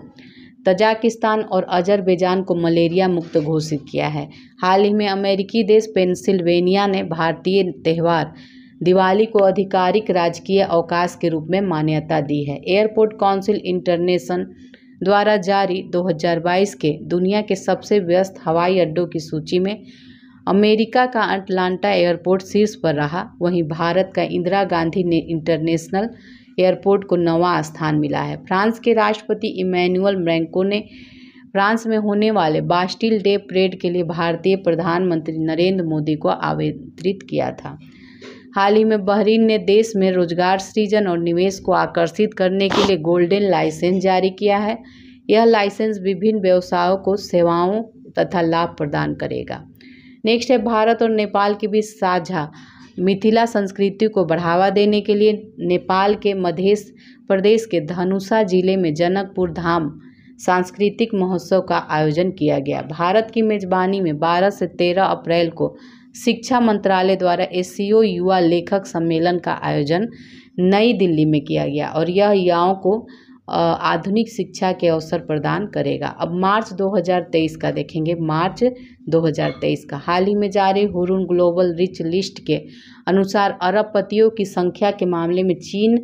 तजाकिस्तान और अजरबैजान को मलेरिया मुक्त घोषित किया है हाल ही में अमेरिकी देश पेंसिल्वेनिया ने भारतीय त्यौहार दिवाली को आधिकारिक राजकीय अवकाश के रूप में मान्यता दी है एयरपोर्ट काउंसिल इंटरनेशन द्वारा जारी 2022 के दुनिया के सबसे व्यस्त हवाई अड्डों की सूची में अमेरिका का अटलांटा एयरपोर्ट शीर्ष पर रहा वहीं भारत का इंदिरा गांधी ने इंटरनेशनल एयरपोर्ट को नवा स्थान मिला है फ्रांस के राष्ट्रपति इमैनुअल मैंको ने फ्रांस में होने वाले बास्टिल डे परेड के लिए भारतीय प्रधानमंत्री नरेंद्र मोदी को आमंत्रित किया था हाल ही में बहरीन ने देश में रोजगार सृजन और निवेश को आकर्षित करने के लिए गोल्डन लाइसेंस जारी किया है यह लाइसेंस विभिन्न व्यवसायों को सेवाओं तथा लाभ प्रदान करेगा नेक्स्ट है भारत और नेपाल के बीच साझा मिथिला संस्कृति को बढ़ावा देने के लिए नेपाल के मध्य प्रदेश के धनुषा जिले में जनकपुर धाम सांस्कृतिक महोत्सव का आयोजन किया गया भारत की मेजबानी में 12 से 13 अप्रैल को शिक्षा मंत्रालय द्वारा एस युवा लेखक सम्मेलन का आयोजन नई दिल्ली में किया गया और यह युवाओं को आधुनिक शिक्षा के अवसर प्रदान करेगा अब मार्च 2023 का देखेंगे मार्च 2023 का हाल ही में जारी हुरुन ग्लोबल रिच लिस्ट के अनुसार अरबपतियों की संख्या के मामले में चीन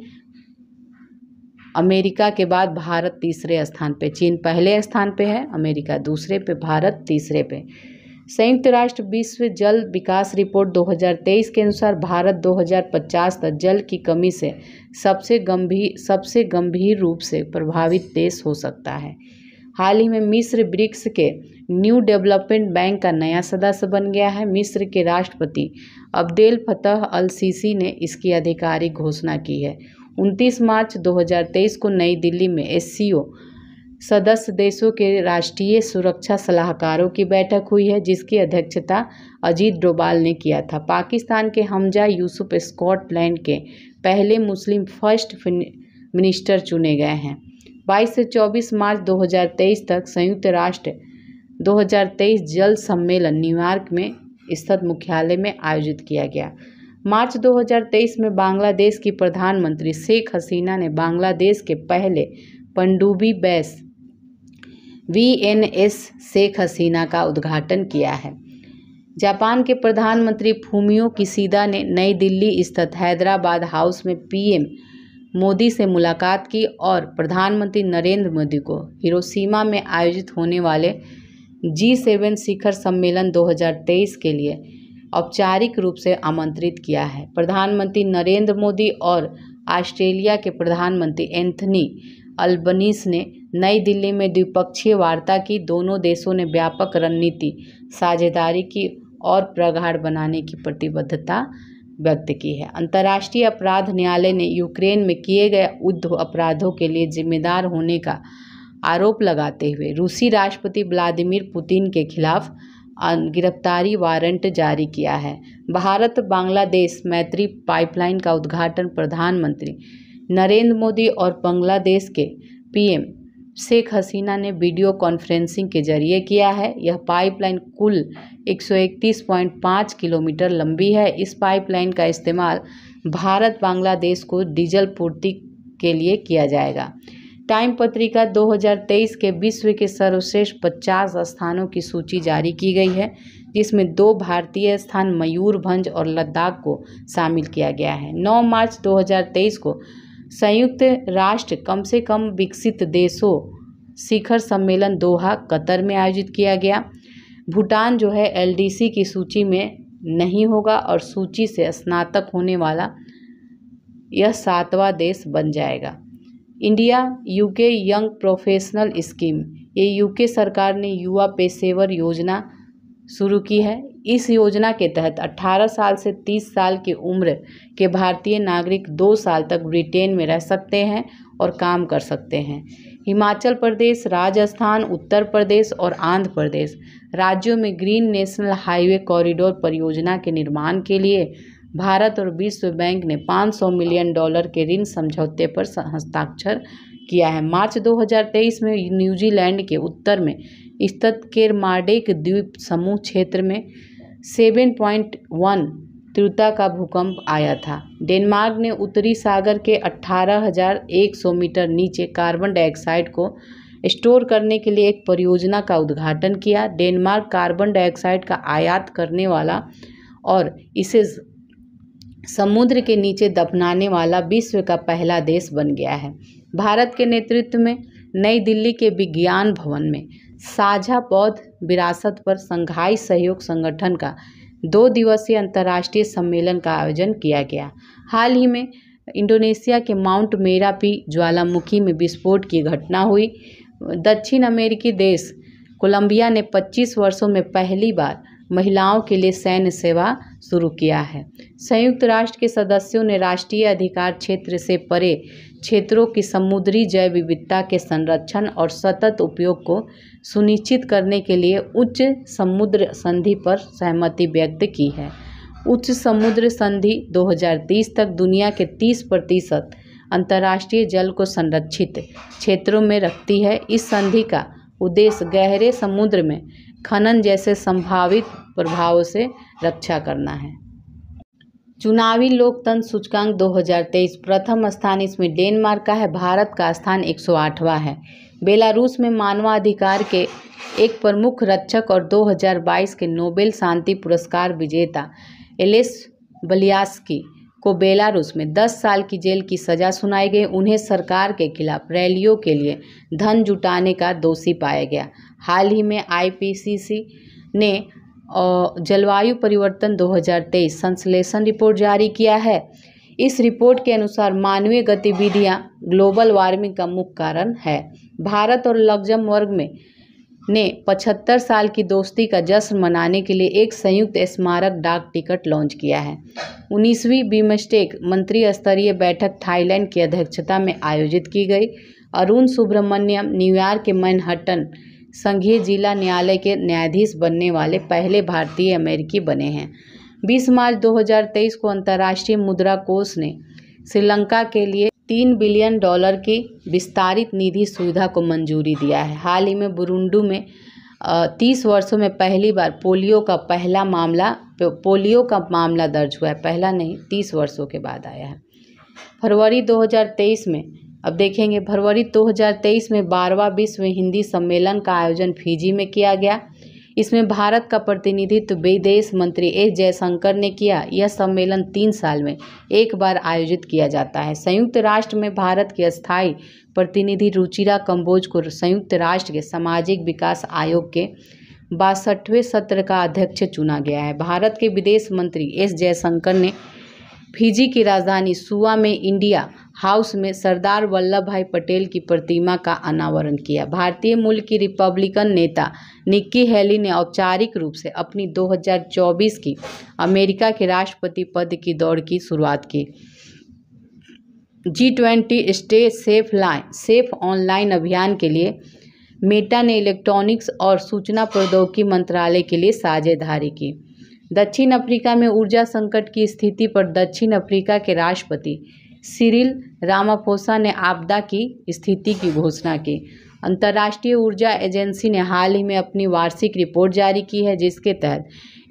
अमेरिका के बाद भारत तीसरे स्थान पे चीन पहले स्थान पे है अमेरिका दूसरे पे भारत तीसरे पे संयुक्त राष्ट्र विश्व जल विकास रिपोर्ट 2023 के अनुसार भारत 2050 तक जल की कमी से सबसे गंभीर सबसे गंभीर रूप से प्रभावित देश हो सकता है हाल ही में मिस्र ब्रिक्स के न्यू डेवलपमेंट बैंक का नया सदस्य बन गया है मिस्र के राष्ट्रपति अब्देल फतह अल सीसी ने इसकी आधिकारिक घोषणा की है 29 मार्च 2023 को नई दिल्ली में एस सदस्य देशों के राष्ट्रीय सुरक्षा सलाहकारों की बैठक हुई है जिसकी अध्यक्षता अजीत डोभाल ने किया था पाकिस्तान के हमजा यूसुफ स्कॉटलैंड के पहले मुस्लिम फर्स्ट मिनिस्टर चुने गए हैं 22 से 24 मार्च 2023 तक संयुक्त राष्ट्र 2023 जल सम्मेलन न्यूयॉर्क में स्थित मुख्यालय में आयोजित किया गया मार्च 2023 में बांग्लादेश की प्रधानमंत्री शेख हसीना ने बांग्लादेश के पहले पंडुबी बैस वीएनएस शेख हसीना का उद्घाटन किया है जापान के प्रधानमंत्री फूमियो किसीदा ने नई दिल्ली स्थित हैदराबाद हाउस में पीएम मोदी से मुलाकात की और प्रधानमंत्री नरेंद्र मोदी को हिरोशिमा में आयोजित होने वाले जी सेवन शिखर सम्मेलन 2023 के लिए औपचारिक रूप से आमंत्रित किया है प्रधानमंत्री नरेंद्र मोदी और ऑस्ट्रेलिया के प्रधानमंत्री एंथनी अल्बनीस ने नई दिल्ली में द्विपक्षीय वार्ता की दोनों देशों ने व्यापक रणनीति साझेदारी की और प्रगाढ़ बनाने की प्रतिबद्धता व्यक्त की है अंतर्राष्ट्रीय अपराध न्यायालय ने यूक्रेन में किए गए युद्ध अपराधों के लिए जिम्मेदार होने का आरोप लगाते हुए रूसी राष्ट्रपति व्लादिमिर पुतिन के खिलाफ गिरफ्तारी वारंट जारी किया है भारत बांग्लादेश मैत्री पाइपलाइन का उद्घाटन प्रधानमंत्री नरेंद्र मोदी और बांग्लादेश के पीएम शेख हसीना ने वीडियो कॉन्फ्रेंसिंग के जरिए किया है यह पाइपलाइन कुल 131.5 किलोमीटर लंबी है इस पाइपलाइन का इस्तेमाल भारत बांग्लादेश को डीजल पूर्ति के लिए किया जाएगा टाइम पत्रिका 2023 के विश्व के सर्वश्रेष्ठ 50 स्थानों की सूची जारी की गई है जिसमें दो भारतीय स्थान मयूरभंज और लद्दाख को शामिल किया गया है 9 मार्च 2023 को संयुक्त राष्ट्र कम से कम विकसित देशों शिखर सम्मेलन दोहा कतर में आयोजित किया गया भूटान जो है एलडीसी की सूची में नहीं होगा और सूची से स्नातक होने वाला यह सातवां देश बन जाएगा India UK young professional scheme ये यूके सरकार ने युवा पेशेवर योजना शुरू की है इस योजना के तहत 18 साल से 30 साल की उम्र के भारतीय नागरिक दो साल तक ब्रिटेन में रह सकते हैं और काम कर सकते हैं हिमाचल प्रदेश राजस्थान उत्तर प्रदेश और आंध्र प्रदेश राज्यों में ग्रीन नेशनल हाईवे कॉरिडोर परियोजना के निर्माण के लिए भारत और विश्व बैंक ने 500 मिलियन डॉलर के ऋण समझौते पर हस्ताक्षर किया है मार्च 2023 में न्यूजीलैंड के उत्तर में स्थित केरमाडेक द्वीप समूह क्षेत्र में 7.1 तीव्रता का भूकंप आया था डेनमार्क ने उत्तरी सागर के 18,100 मीटर नीचे कार्बन डाइऑक्साइड को स्टोर करने के लिए एक परियोजना का उद्घाटन किया डेनमार्क कार्बन डाइऑक्साइड का आयात करने वाला और इसे समुद्र के नीचे दफनाने वाला विश्व का पहला देश बन गया है भारत के नेतृत्व में नई दिल्ली के विज्ञान भवन में साझा बौद्ध विरासत पर संघाई सहयोग संगठन का दो दिवसीय अंतर्राष्ट्रीय सम्मेलन का आयोजन किया गया हाल ही में इंडोनेशिया के माउंट मेरापी ज्वालामुखी में विस्फोट की घटना हुई दक्षिण अमेरिकी देश कोलंबिया ने 25 वर्षों में पहली बार महिलाओं के लिए सैन्य सेवा शुरू किया है संयुक्त राष्ट्र के सदस्यों ने राष्ट्रीय अधिकार क्षेत्र से परे क्षेत्रों की समुद्री जैव विविधता के संरक्षण और सतत उपयोग को सुनिश्चित करने के लिए उच्च समुद्र संधि पर सहमति व्यक्त की है उच्च समुद्र संधि 2030 तक दुनिया के 30 प्रतिशत अंतर्राष्ट्रीय जल को संरक्षित क्षेत्रों में रखती है इस संधि का उद्देश्य गहरे समुद्र में खनन जैसे संभावित प्रभावों से रक्षा करना है चुनावी लोकतंत्र सूचकांक 2023 प्रथम स्थान इसमें डेनमार्क का है भारत का स्थान 108वां है बेलारूस में मानवाधिकार के एक प्रमुख रक्षक और 2022 के नोबेल शांति पुरस्कार विजेता एलेस बलियास्की को बेलारूस में 10 साल की जेल की सज़ा सुनाई गई उन्हें सरकार के खिलाफ रैलियों के लिए धन जुटाने का दोषी पाया गया हाल ही में आईपीसीसी ने जलवायु परिवर्तन 2023 संश्लेषण रिपोर्ट जारी किया है इस रिपोर्ट के अनुसार मानवीय गतिविधियां ग्लोबल वार्मिंग का मुख्य कारण है भारत और वर्ग में ने 75 साल की दोस्ती का जश्न मनाने के लिए एक संयुक्त स्मारक डाक टिकट लॉन्च किया है उन्नीसवीं बीमस्टेक मंत्री स्तरीय बैठक थाईलैंड की अध्यक्षता में आयोजित की गई अरुण सुब्रमण्यम न्यूयॉर्क के मैनहट्टन संघीय जिला न्यायालय के न्यायाधीश बनने वाले पहले भारतीय अमेरिकी बने हैं 20 मार्च 2023 को अंतर्राष्ट्रीय मुद्रा कोष ने श्रीलंका के लिए तीन बिलियन डॉलर की विस्तारित निधि सुविधा को मंजूरी दिया है हाल ही में बुरुंडू में तीस वर्षों में पहली बार पोलियो का पहला मामला पोलियो का मामला दर्ज हुआ है पहला नहीं तीस वर्षों के बाद आया है फरवरी 2023 में अब देखेंगे फरवरी 2023 में बारवा विश्व हिंदी सम्मेलन का आयोजन फिजी में किया गया इसमें भारत का प्रतिनिधित्व विदेश मंत्री एस जयशंकर ने किया यह सम्मेलन तीन साल में एक बार आयोजित किया जाता है संयुक्त राष्ट्र में भारत के स्थायी प्रतिनिधि रुचिरा कंबोज को संयुक्त राष्ट्र के सामाजिक विकास आयोग के बासठवें सत्र का अध्यक्ष चुना गया है भारत के विदेश मंत्री एस जयशंकर ने फिजी की राजधानी सुआ में इंडिया हाउस में सरदार वल्लभ भाई पटेल की प्रतिमा का अनावरण किया भारतीय मूल की रिपब्लिकन नेता निक्की हेली ने औपचारिक रूप से अपनी 2024 की अमेरिका के राष्ट्रपति पद की दौड़ की शुरुआत की G twenty stay safe line safe online अभियान के लिए मेटा ने इलेक्ट्रॉनिक्स और सूचना प्रौद्योगिकी मंत्रालय के लिए साझेदारी की दक्षिण अफ्रीका में ऊर्जा संकट की स्थिति पर दक्षिण अफ्रीका के राष्ट्रपति सिरिल रामाफोसा ने आपदा की स्थिति की घोषणा की अंतर्राष्ट्रीय ऊर्जा एजेंसी ने हाल ही में अपनी वार्षिक रिपोर्ट जारी की है जिसके तहत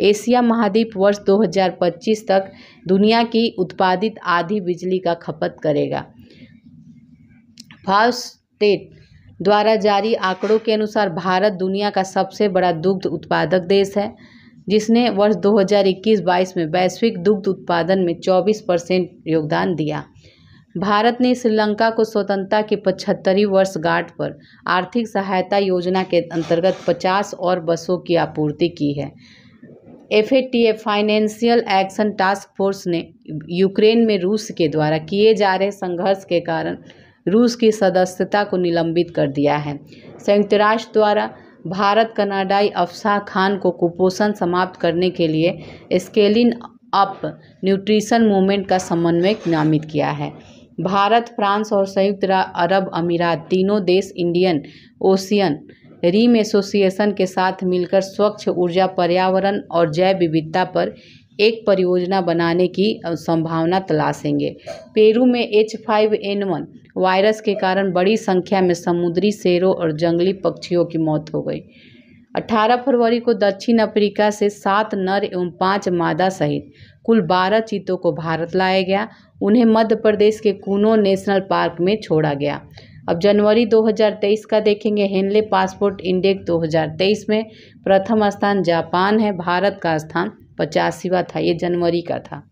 एशिया महाद्वीप वर्ष 2025 तक दुनिया की उत्पादित आधी बिजली का खपत करेगा फास्टेट द्वारा जारी आंकड़ों के अनुसार भारत दुनिया का सबसे बड़ा दुग्ध उत्पादक देश है जिसने वर्ष 2021-22 में वैश्विक दुग्ध उत्पादन में 24 परसेंट योगदान दिया भारत ने श्रीलंका को स्वतंत्रता की पचहत्तरवीं वर्षगांठ पर आर्थिक सहायता योजना के अंतर्गत 50 और बसों की आपूर्ति की है F financial action task force ने यूक्रेन में रूस के द्वारा किए जा रहे संघर्ष के कारण रूस की सदस्यता को निलंबित कर दिया है संयुक्त राष्ट्र द्वारा भारत कनाडाई अफसा खान को कुपोषण समाप्त करने के लिए स्केलिन अप न्यूट्रिशन मूवमेंट का समन्वयक नामित किया है भारत फ्रांस और संयुक्त अरब अमीरात तीनों देश इंडियन ओशियन रीम एसोसिएशन के साथ मिलकर स्वच्छ ऊर्जा पर्यावरण और जैव विविधता पर एक परियोजना बनाने की संभावना तलाशेंगे पेरू में H five N one virus के कारण बड़ी संख्या में समुद्री शेरों और जंगली पक्षियों की मौत हो गई 18 फरवरी को दक्षिण अफ्रीका से सात नर एवं पांच मादा सहित कुल 12 चीतों को भारत लाया गया उन्हें मध्य प्रदेश के कूनो नेशनल पार्क में छोड़ा गया अब जनवरी 2023 का देखेंगे हेनले पासपोर्ट इंडेक्स 2023 में प्रथम स्थान जापान है भारत का स्थान पचासीवा था ये जनवरी का था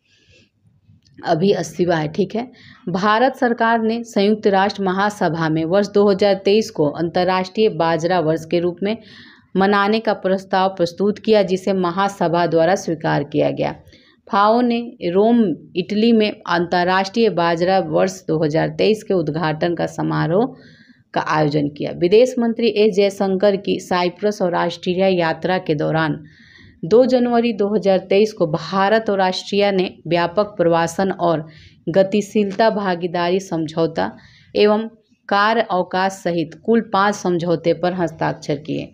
अभी अस्तिवा है ठीक है भारत सरकार ने संयुक्त राष्ट्र महासभा में वर्ष 2023 को अंतर्राष्ट्रीय बाजरा वर्ष के रूप में मनाने का प्रस्ताव प्रस्तुत किया जिसे महासभा द्वारा स्वीकार किया गया फाओ ने रोम इटली में अंतर्राष्ट्रीय बाजरा वर्ष 2023 के उद्घाटन का समारोह का आयोजन किया विदेश मंत्री एस जयशंकर की साइप्रस और ऑस्ट्रेलिया यात्रा के दौरान 2 जनवरी 2023 को भारत और ऑस्ट्रिया ने व्यापक प्रवासन और गतिशीलता भागीदारी समझौता एवं कार्य अवकाश सहित कुल पाँच समझौते पर हस्ताक्षर किए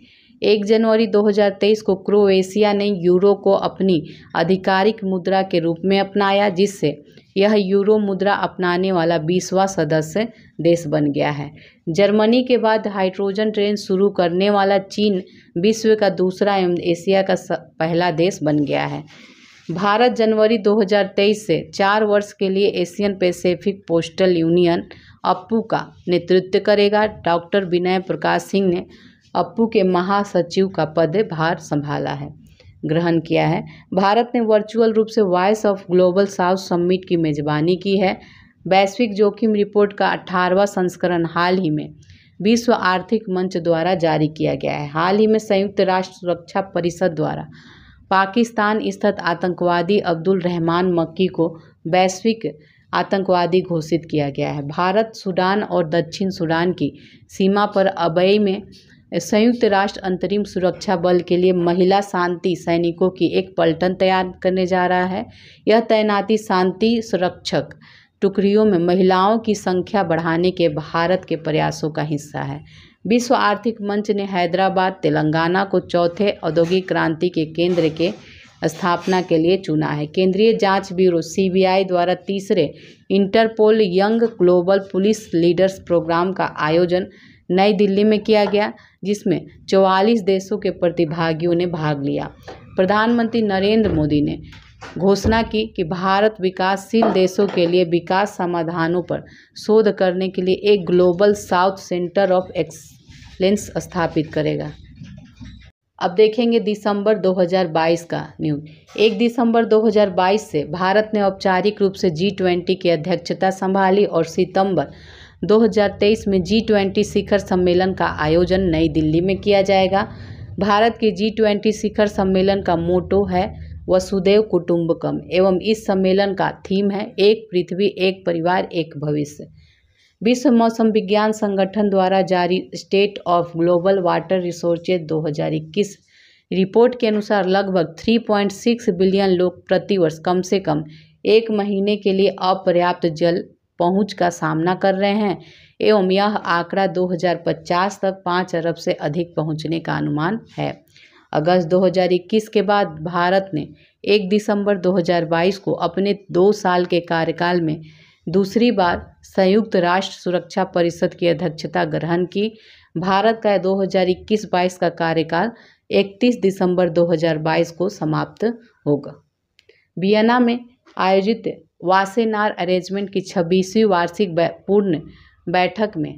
एक जनवरी 2023 को क्रोएशिया ने यूरो को अपनी आधिकारिक मुद्रा के रूप में अपनाया जिससे यह यूरो मुद्रा अपनाने वाला बीसवा सदस्य देश बन गया है जर्मनी के बाद हाइड्रोजन ट्रेन शुरू करने वाला चीन विश्व का दूसरा एवं एशिया का पहला देश बन गया है भारत जनवरी 2023 से चार वर्ष के लिए Asian Pacific postal union APPU का नेतृत्व करेगा डॉक्टर विनय प्रकाश सिंह ने अप्पू के महासचिव का पद भार संभाला है ग्रहण किया है भारत ने वर्चुअल रूप से voice of global south summit की मेज़बानी की है वैश्विक जोखिम रिपोर्ट का अठारहवा संस्करण हाल ही में विश्व आर्थिक मंच द्वारा जारी किया गया है हाल ही में संयुक्त राष्ट्र सुरक्षा परिषद द्वारा पाकिस्तान स्थित आतंकवादी अब्दुल रहमान मक्की को वैश्विक आतंकवादी घोषित किया गया है भारत सूडान और दक्षिण सूडान की सीमा पर अबई में संयुक्त राष्ट्र अंतरिम सुरक्षा बल के लिए महिला शांति सैनिकों की एक पलटन तैयार करने जा रहा है यह तैनाती शांति सुरक्षक टुकड़ियों में महिलाओं की संख्या बढ़ाने के भारत के प्रयासों का हिस्सा है विश्व आर्थिक मंच ने हैदराबाद तेलंगाना को चौथे औद्योगिक क्रांति के केंद्र के स्थापना के लिए चुना है केंद्रीय जांच ब्यूरो सीबीआई द्वारा तीसरे Interpol young global police leaders programme का आयोजन नई दिल्ली में किया गया जिसमें चौवालीस देशों के प्रतिभागियों ने भाग लिया प्रधानमंत्री नरेंद्र मोदी ने घोषणा की कि भारत विकासशील देशों के लिए विकास समाधानों पर शोध करने के लिए एक global south centre of excellence स्थापित करेगा अब देखेंगे दिसंबर 2022 का न्यूज एक दिसंबर 2022 से भारत ने औपचारिक रूप से जी ट्वेंटी की अध्यक्षता संभाली और सितंबर 2023 में जी ट्वेंटी शिखर सम्मेलन का आयोजन नई दिल्ली में किया जाएगा भारत के जी ट्वेंटी शिखर सम्मेलन का मोटो है वसुदेव कुटुंबकम एवं इस सम्मेलन का थीम है एक पृथ्वी एक परिवार एक भविष्य विश्व मौसम विज्ञान संगठन द्वारा जारी state of global water resources 2021 report के अनुसार लगभग 3.6 बिलियन लोग प्रतिवर्ष कम से कम एक महीने के लिए अपर्याप्त जल पहुंच का सामना कर रहे हैं एवं यह आंकड़ा 2050 तक पाँच अरब से अधिक पहुंचने का अनुमान है अगस्त 2021 के बाद भारत ने 1 दिसंबर 2022 को अपने दो साल के कार्यकाल में दूसरी बार संयुक्त राष्ट्र सुरक्षा परिषद की अध्यक्षता ग्रहण की भारत का 2021-22 का कार्यकाल 31 दिसंबर 2022 को समाप्त होगा वियना में आयोजित वासेनार अरेंजमेंट की छब्बीसवीं वार्षिक पूर्ण बैठक में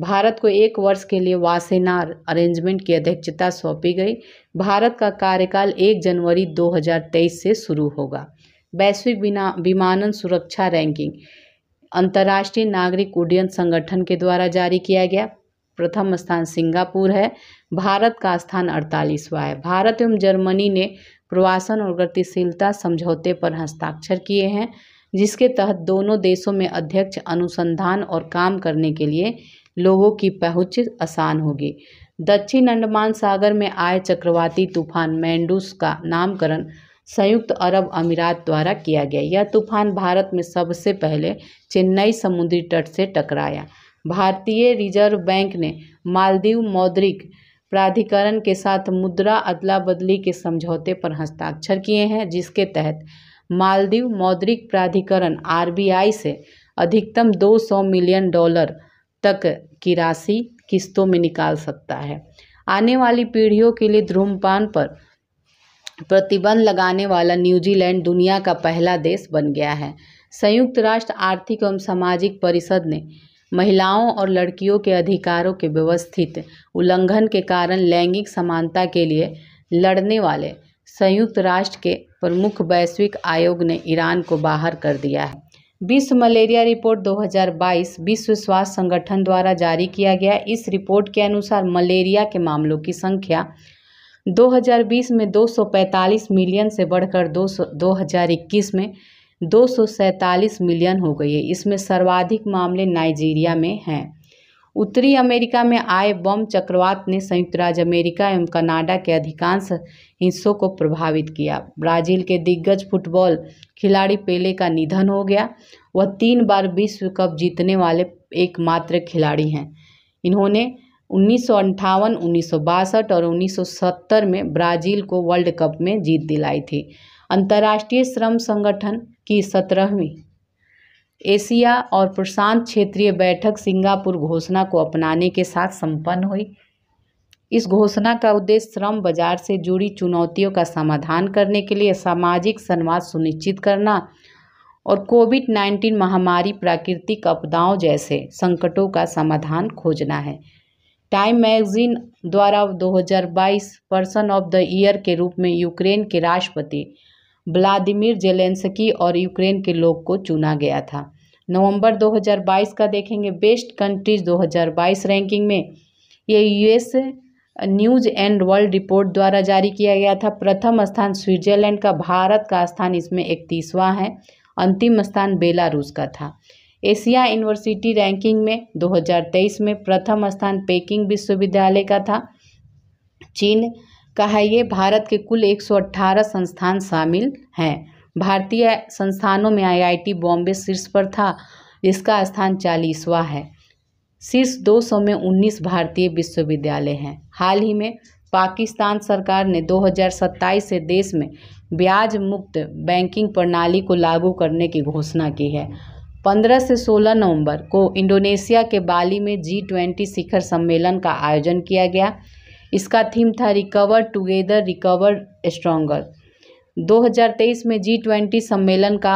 भारत को एक वर्ष के लिए वासेनार अरेंजमेंट की अध्यक्षता सौंपी गई भारत का कार्यकाल 1 जनवरी 2023 से शुरू होगा वैश्विक विमानन सुरक्षा रैंकिंग अंतर्राष्ट्रीय नागरिक उड्डयन संगठन के द्वारा जारी किया गया प्रथम स्थान सिंगापुर है भारत का स्थान अड़तालीसवा है भारत एवं जर्मनी ने प्रवासन और गतिशीलता समझौते पर हस्ताक्षर किए हैं जिसके तहत दोनों देशों में अध्यक्ष अनुसंधान और काम करने के लिए लोगों की पहुँच आसान होगी दक्षिण अंडमान सागर में आए चक्रवाती तूफान मैंडूस का नामकरण संयुक्त अरब अमीरात द्वारा किया गया यह तूफान भारत में सबसे पहले चेन्नई समुद्री तट से टकराया भारतीय रिजर्व बैंक ने मालदीव मौद्रिक प्राधिकरण के साथ मुद्रा अदला बदली के समझौते पर हस्ताक्षर किए हैं जिसके तहत मालदीव मौद्रिक प्राधिकरण आरबीआई से अधिकतम 200 मिलियन डॉलर तक की राशि किस्तों में निकाल सकता है आने वाली पीढ़ियों के लिए ध्रूमपान पर प्रतिबंध लगाने वाला न्यूजीलैंड दुनिया का पहला देश बन गया है संयुक्त राष्ट्र आर्थिक एवं सामाजिक परिषद ने महिलाओं और लड़कियों के अधिकारों के व्यवस्थित उल्लंघन के कारण लैंगिक समानता के लिए लड़ने वाले संयुक्त राष्ट्र के प्रमुख वैश्विक आयोग ने ईरान को बाहर कर दिया है विश्व मलेरिया रिपोर्ट 2022 विश्व स्वास्थ्य संगठन द्वारा जारी किया गया इस रिपोर्ट के अनुसार मलेरिया के मामलों की संख्या 2020 में 245 मिलियन से बढ़कर 200 2021 में दो मिलियन हो गई है इसमें सर्वाधिक मामले नाइजीरिया में हैं उत्तरी अमेरिका में आए बम चक्रवात ने संयुक्त राज्य अमेरिका एवं कनाडा के अधिकांश हिस्सों को प्रभावित किया ब्राजील के दिग्गज फुटबॉल खिलाड़ी पेले का निधन हो गया वह तीन बार विश्व कप जीतने वाले एकमात्र खिलाड़ी हैं इन्होंने उन्नीस सौ और उन्नीस में ब्राज़ील को वर्ल्ड कप में जीत दिलाई थी अंतर्राष्ट्रीय श्रम संगठन की सत्रहवीं एशिया और प्रशांत क्षेत्रीय बैठक सिंगापुर घोषणा को अपनाने के साथ संपन्न हुई इस घोषणा का उद्देश्य श्रम बाजार से जुड़ी चुनौतियों का समाधान करने के लिए सामाजिक संवाद सुनिश्चित करना और कोविड नाइन्टीन महामारी प्राकृतिक आपदाओं जैसे संकटों का समाधान खोजना है टाइम मैगजीन द्वारा 2022 पर्सन ऑफ द ईयर के रूप में यूक्रेन के राष्ट्रपति व्लादिमिर जेलेंसकी और यूक्रेन के लोग को चुना गया था नवंबर 2022 का देखेंगे बेस्ट कंट्रीज 2022 रैंकिंग में ये US news and world report द्वारा जारी किया गया था प्रथम स्थान स्विट्जरलैंड का भारत का स्थान इसमें इकतीसवां है अंतिम स्थान बेलारूस का था एशिया यूनिवर्सिटी रैंकिंग में 2023 में प्रथम स्थान पेकिंग विश्वविद्यालय का था चीन का है ये भारत के कुल 118 संस्थान शामिल हैं भारतीय संस्थानों में आईआईटी बॉम्बे शीर्ष पर था इसका स्थान चालीसवा है शीर्ष 200 में 19 भारतीय विश्वविद्यालय हैं हाल ही में पाकिस्तान सरकार ने 2027 से देश में ब्याज मुक्त बैंकिंग प्रणाली को लागू करने की घोषणा की है 15 से 16 नवंबर को इंडोनेशिया के बाली में जी ट्वेंटी शिखर सम्मेलन का आयोजन किया गया इसका थीम था रिकवर टुगेदर रिकवर स्ट्रोंगर 2023 में जी ट्वेंटी सम्मेलन का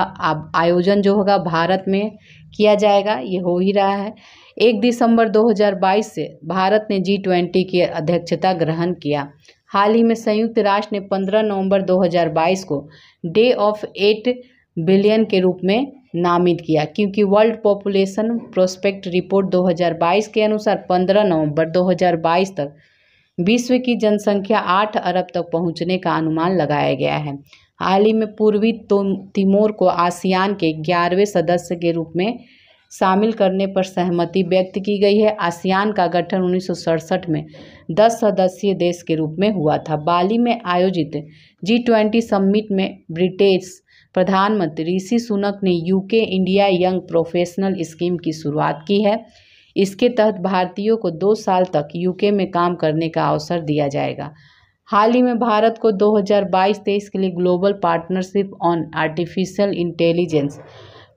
आयोजन जो होगा भारत में किया जाएगा ये हो ही रहा है एक दिसंबर 2022 से भारत ने जी ट्वेंटी की अध्यक्षता ग्रहण किया हाल ही में संयुक्त राष्ट्र ने 15 नवंबर 2022 को डे ऑफ एट बिलियन के रूप में नामित किया क्योंकि वर्ल्ड पॉपुलेशन प्रोस्पेक्ट रिपोर्ट 2022 के अनुसार 15 नवंबर 2022 तक विश्व की जनसंख्या आठ अरब तक पहुंचने का अनुमान लगाया गया है हाल ही में पूर्वी तो तिमोर को आसियान के ग्यारहवें सदस्य के रूप में शामिल करने पर सहमति व्यक्त की गई है आसियान का गठन उन्नीस में 10 सदस्यीय देश के रूप में हुआ था बाली में आयोजित जी ट्वेंटी सम्मिट में ब्रिटेश प्रधानमंत्री ऋषि सुनक ने UK India young professional scheme की शुरुआत की है इसके तहत भारतीयों को दो साल तक यूके में काम करने का अवसर दिया जाएगा हाल ही में भारत को 2022-23 के लिए global partnership on artificial intelligence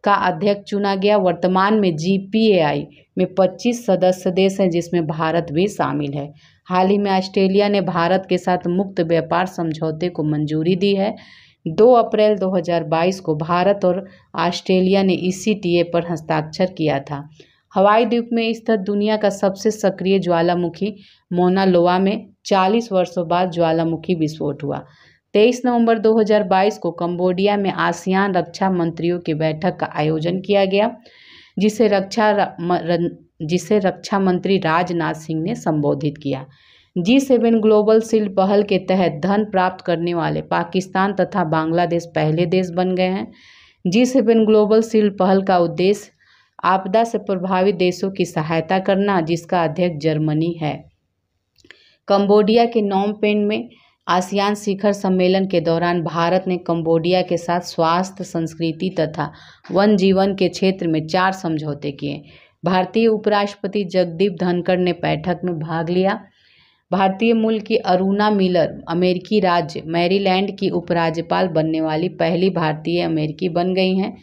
का अध्यक्ष चुना गया वर्तमान में जी में 25 सदस्य देश हैं जिसमें भारत भी शामिल है हाल ही में ऑस्ट्रेलिया ने भारत के साथ मुक्त व्यापार समझौते को मंजूरी दी है 2 अप्रैल 2022 को भारत और ऑस्ट्रेलिया ने ई e पर हस्ताक्षर किया था हवाई द्वीप में स्थित दुनिया का सबसे सक्रिय ज्वालामुखी मोनालोआ में 40 वर्षों बाद ज्वालामुखी विस्फोट हुआ 23 नवंबर 2022 को कंबोडिया में आसियान रक्षा मंत्रियों की बैठक का आयोजन किया गया जिसे रक्षा जिसे रक्षा मंत्री राजनाथ सिंह ने संबोधित किया जी सेवन ग्लोबल सील्ड पहल के तहत धन प्राप्त करने वाले पाकिस्तान तथा बांग्लादेश पहले देश बन गए हैं जी सेवन ग्लोबल सील्ड पहल का उद्देश्य आपदा से प्रभावित देशों की सहायता करना जिसका अध्यक्ष जर्मनी है कंबोडिया के नोम पेन में आसियान शिखर सम्मेलन के दौरान भारत ने कंबोडिया के साथ स्वास्थ्य संस्कृति तथा वन जीवन के क्षेत्र में चार समझौते किए भारतीय उपराष्ट्रपति जगदीप धनखड़ ने बैठक में भाग लिया भारतीय मूल की अरुणा मिलर अमेरिकी राज्य मैरीलैंड की उपराज्यपाल बनने वाली पहली भारतीय अमेरिकी बन गई हैं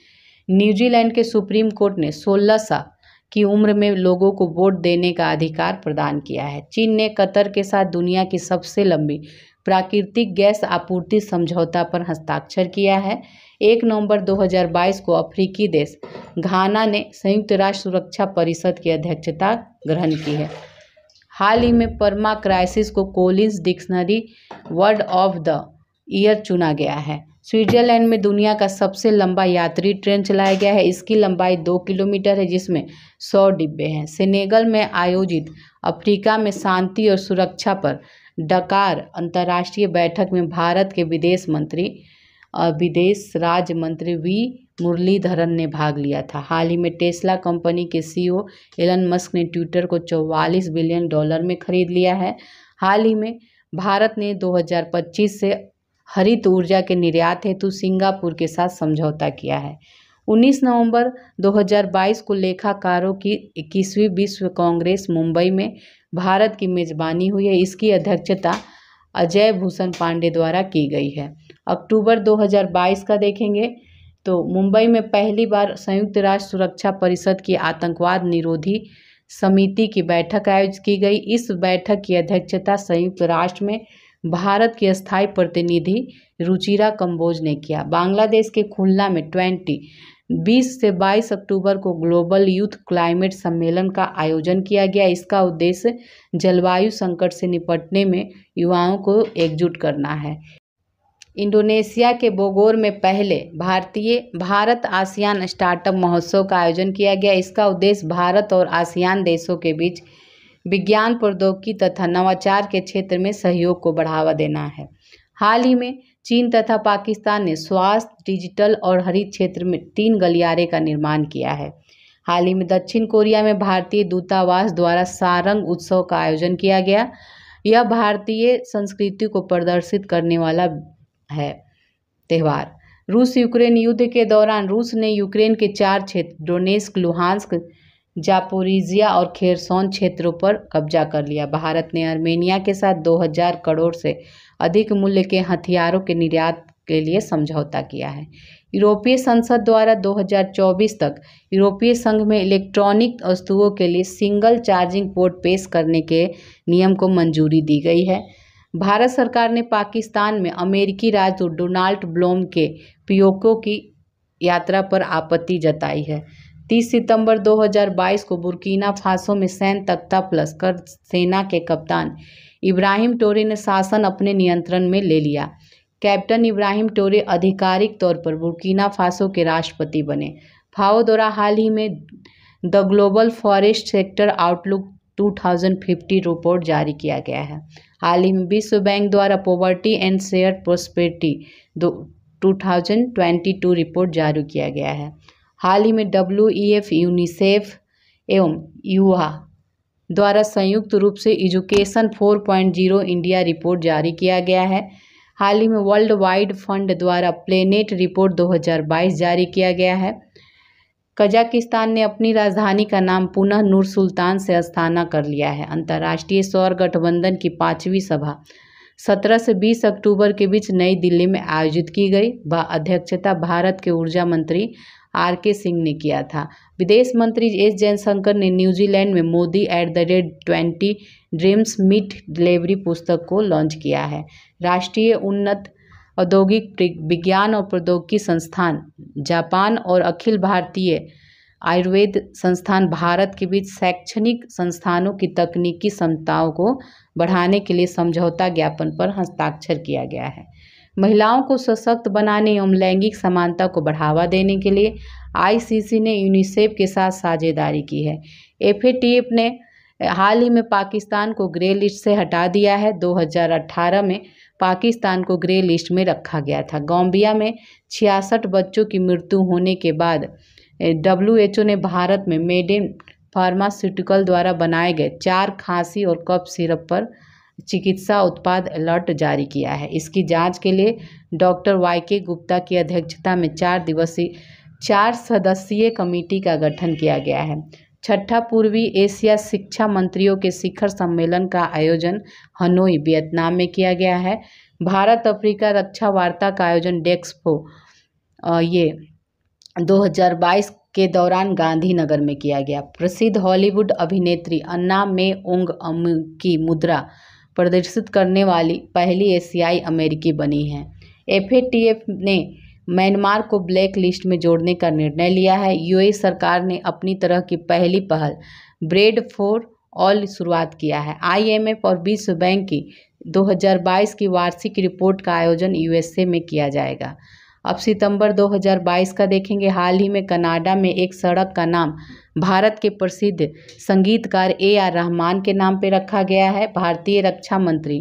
न्यूजीलैंड के सुप्रीम कोर्ट ने 16 साल की उम्र में लोगों को वोट देने का अधिकार प्रदान किया है चीन ने कतर के साथ दुनिया की सबसे लंबी प्राकृतिक गैस आपूर्ति समझौता पर हस्ताक्षर किया है एक नवंबर 2022 को अफ्रीकी देश घाना ने संयुक्त राष्ट्र सुरक्षा परिषद की अध्यक्षता ग्रहण की है हाल ही में परमा क्राइसिस को Collins dictionary word of the year चुना गया है स्विट्जरलैंड में दुनिया का सबसे लंबा यात्री ट्रेन चलाया गया है इसकी लंबाई दो किलोमीटर है जिसमें सौ डिब्बे हैं सेनेगल में आयोजित अफ्रीका में शांति और सुरक्षा पर डकार अंतर्राष्ट्रीय बैठक में भारत के विदेश मंत्री विदेश राज्य मंत्री वी मुरलीधरन ने भाग लिया था हाल ही में टेस्ला कंपनी के सीईओ एलन मस्क ने ट्विटर को 44 बिलियन डॉलर में खरीद लिया है हाल ही में भारत ने 2025 से हरित ऊर्जा के निर्यात हेतु सिंगापुर के साथ समझौता किया है 19 नवंबर 2022 को लेखाकारों की इक्कीसवीं विश्व कांग्रेस मुंबई में भारत की मेजबानी हुई है इसकी अध्यक्षता अजय भूषण पांडे द्वारा की गई है अक्टूबर 2022 का देखेंगे तो मुंबई में पहली बार संयुक्त राष्ट्र सुरक्षा परिषद की आतंकवाद निरोधी समिति की बैठक आयोजित की गई इस बैठक की अध्यक्षता संयुक्त राष्ट्र में भारत की स्थायी प्रतिनिधि रुचिरा कंबोज ने किया बांग्लादेश के खुलना में ट्वेंटी बीस से बाईस अक्टूबर को ग्लोबल यूथ क्लाइमेट सम्मेलन का आयोजन किया गया इसका उद्देश्य जलवायु संकट से निपटने में युवाओं को एकजुट करना है इंडोनेशिया के बोगोर में पहले भारतीय भारत आसियान स्टार्टअप महोत्सव का आयोजन किया गया इसका उद्देश्य भारत और आसियान देशों के बीच विज्ञान प्रौद्योगिकी तथा नवाचार के क्षेत्र में सहयोग को बढ़ावा देना है हाल ही में चीन तथा पाकिस्तान ने स्वास्थ्य डिजिटल और हरित क्षेत्र में तीन गलियारे का निर्माण किया है हाल ही में दक्षिण कोरिया में भारतीय दूतावास द्वारा सारंग उत्सव का आयोजन किया गया यह भारतीय संस्कृति को प्रदर्शित करने वाला है त्यौहार रूस यूक्रेन युद्ध के दौरान रूस ने यूक्रेन के चार क्षेत्र डोनेस्क लुहांस्क जापोरिजिया और खेरसौन क्षेत्रों पर कब्जा कर लिया भारत ने आर्मेनिया के साथ 2000 करोड़ से अधिक मूल्य के हथियारों के निर्यात के लिए समझौता किया है यूरोपीय संसद द्वारा 2024 तक यूरोपीय संघ में इलेक्ट्रॉनिक वस्तुओं के लिए सिंगल चार्जिंग पोर्ट पेश करने के नियम को मंजूरी दी गई है भारत सरकार ने पाकिस्तान में अमेरिकी राजदूत डोनाल्ड ब्लोम के पियोको की यात्रा पर आपत्ति जताई है 30 सितंबर 2022 को बुर्कीना फासो में सैन तख्ता प्लस कर सेना के कप्तान इब्राहिम टोरे ने शासन अपने नियंत्रण में ले लिया कैप्टन इब्राहिम टोरे आधिकारिक तौर पर बुर्कीना फासो के राष्ट्रपति बने फाओ द्वारा हाल ही में the global forest sector outlook 2050 report जारी किया गया है हाल ही में विश्व बैंक द्वारा poverty and share prosperity two report जारी किया गया है हाल ही में डब्ल्यू यूनिसेफ एवं यूहा द्वारा संयुक्त रूप से एजुकेशन 4.0 इंडिया रिपोर्ट जारी किया गया है हाल ही में वर्ल्ड वाइड फंड द्वारा प्लेनेट रिपोर्ट 2022 जारी किया गया है कजाकिस्तान ने अपनी राजधानी का नाम पुनः नूर सुल्तान से अस्थाना कर लिया है अंतर्राष्ट्रीय सौर गठबंधन की पाँचवीं सभा 17 से 20 अक्टूबर के बीच नई दिल्ली में आयोजित की गई व अध्यक्षता भारत के ऊर्जा मंत्री आर के सिंह ने किया था विदेश मंत्री एस जयशंकर ने न्यूजीलैंड में Modi at the rate twenty dreams meet delivery पुस्तक को लॉन्च किया है राष्ट्रीय उन्नत औद्योगिक विज्ञान और प्रौद्योगिकी संस्थान जापान और अखिल भारतीय आयुर्वेद संस्थान भारत के बीच शैक्षणिक संस्थानों की तकनीकी क्षमताओं को बढ़ाने के लिए समझौता ज्ञापन पर हस्ताक्षर किया गया है महिलाओं को सशक्त बनाने एवं लैंगिक समानता को बढ़ावा देने के लिए आईसीसी ने यूनिसेफ के साथ साझेदारी की है एफ ने हाल ही में पाकिस्तान को ग्रे लिस्ट से हटा दिया है 2018 में पाकिस्तान को ग्रे लिस्ट में रखा गया था गोम्बिया में छियासठ बच्चों की मृत्यु होने के बाद डब्ल्यू ने भारत में मेड इन फार्मास्यूटिकल द्वारा बनाए गए चार खांसी और कप सिरप पर चिकित्सा उत्पाद अलर्ट जारी किया है इसकी जांच के लिए डॉक्टर वाई के गुप्ता की अध्यक्षता में चार दिवसीय चार सदस्यीय कमेटी का गठन किया गया है छठा पूर्वी एशिया शिक्षा मंत्रियों के शिखर सम्मेलन का आयोजन हनोई वियतनाम में किया गया है भारत अफ्रीका रक्षा वार्ता का आयोजन डेक्सपो ये 2022 के दौरान गांधीनगर में किया गया प्रसिद्ध हॉलीवुड अभिनेत्री अन्ना मे ओंग अम की मुद्रा प्रदर्शित करने वाली पहली एशियाई अमेरिकी बनी है एफ ने म्यांमार को ब्लैक लिस्ट में जोड़ने का निर्णय लिया है यूए सरकार ने अपनी तरह की पहली पहल ब्रेड फॉर ऑल शुरुआत किया है आईएमएफ और विश्व बैंक की 2022 की वार्षिक रिपोर्ट का आयोजन यूएसए में किया जाएगा अब सितंबर 2022 का देखेंगे हाल ही में कनाडा में एक सड़क का नाम भारत के प्रसिद्ध संगीतकार ए आर रहमान के नाम पर रखा गया है भारतीय रक्षा मंत्री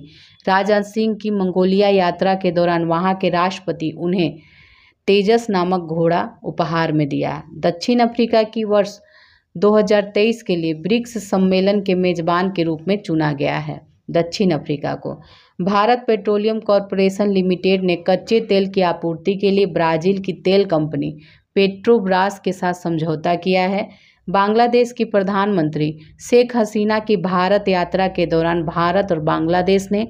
राजनाथ सिंह की मंगोलिया यात्रा के दौरान वहां के राष्ट्रपति उन्हें तेजस नामक घोड़ा उपहार में दिया दक्षिण अफ्रीका की वर्ष 2023 के लिए ब्रिक्स सम्मेलन के मेजबान के रूप में चुना गया है दक्षिण अफ्रीका को भारत पेट्रोलियम कॉरपोरेशन लिमिटेड ने कच्चे तेल की आपूर्ति के लिए ब्राजील की तेल कंपनी पेट्रोब्रास के साथ समझौता किया है बांग्लादेश की प्रधानमंत्री शेख हसीना की भारत यात्रा के दौरान भारत और बांग्लादेश ने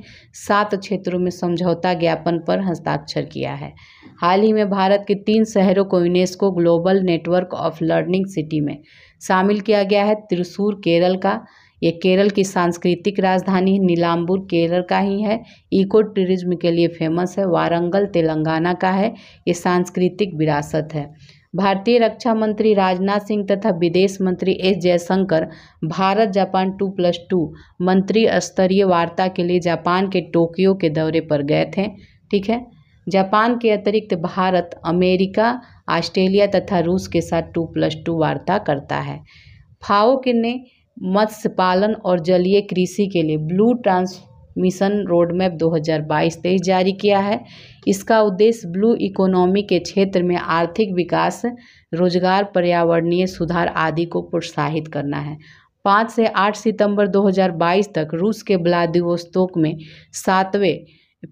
सात क्षेत्रों में समझौता ज्ञापन पर हस्ताक्षर किया है हाल ही में भारत के तीन शहरों को UNESCO global network of learning city में शामिल किया गया है त्रिशूर केरल का ये केरल की सांस्कृतिक राजधानी नीलाम्बूर केरल का ही है इको टूरिज्म के लिए फेमस है वारंगल तेलंगाना का है ये सांस्कृतिक विरासत है भारतीय रक्षा मंत्री राजनाथ सिंह तथा विदेश मंत्री S Jaishankar Bharat Japan two plus two मंत्री स्तरीय वार्ता के लिए जापान के टोक्यो के दौरे पर गए थे ठीक है जापान के अतिरिक्त भारत अमेरिका ऑस्ट्रेलिया तथा रूस के साथ टू प्लस टू वार्ता करता है फाओ के ने मत्स्य पालन और जलीय कृषि के लिए ब्लू ट्रांसमिशन रोडमैप 2022-23 जारी किया है इसका उद्देश्य ब्लू इकोनॉमी के क्षेत्र में आर्थिक विकास रोजगार पर्यावरणीय सुधार आदि को प्रोत्साहित करना है पाँच से आठ सितंबर 2022 तक रूस के ब्लादिवोस्तोक में सातवें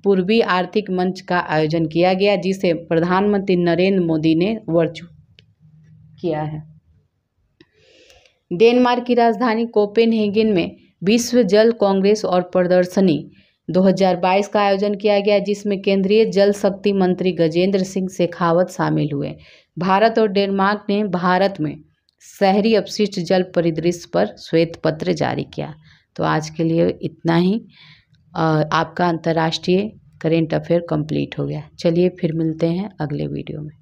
पूर्वी आर्थिक मंच का आयोजन किया गया जिसे प्रधानमंत्री नरेंद्र मोदी ने वर्चुअल किया है डेनमार्क की राजधानी कोपेनहेगन में विश्व जल कांग्रेस और प्रदर्शनी 2022 का आयोजन किया गया जिसमें केंद्रीय जल शक्ति मंत्री गजेंद्र सिंह शेखावत शामिल हुए भारत और डेनमार्क ने भारत में शहरी अपशिष्ट जल परिदृश्य पर श्वेत पत्र जारी किया तो आज के लिए इतना ही आपका अंतर्राष्ट्रीय करेंट अफेयर कंप्लीट हो गया चलिए फिर मिलते हैं अगले वीडियो में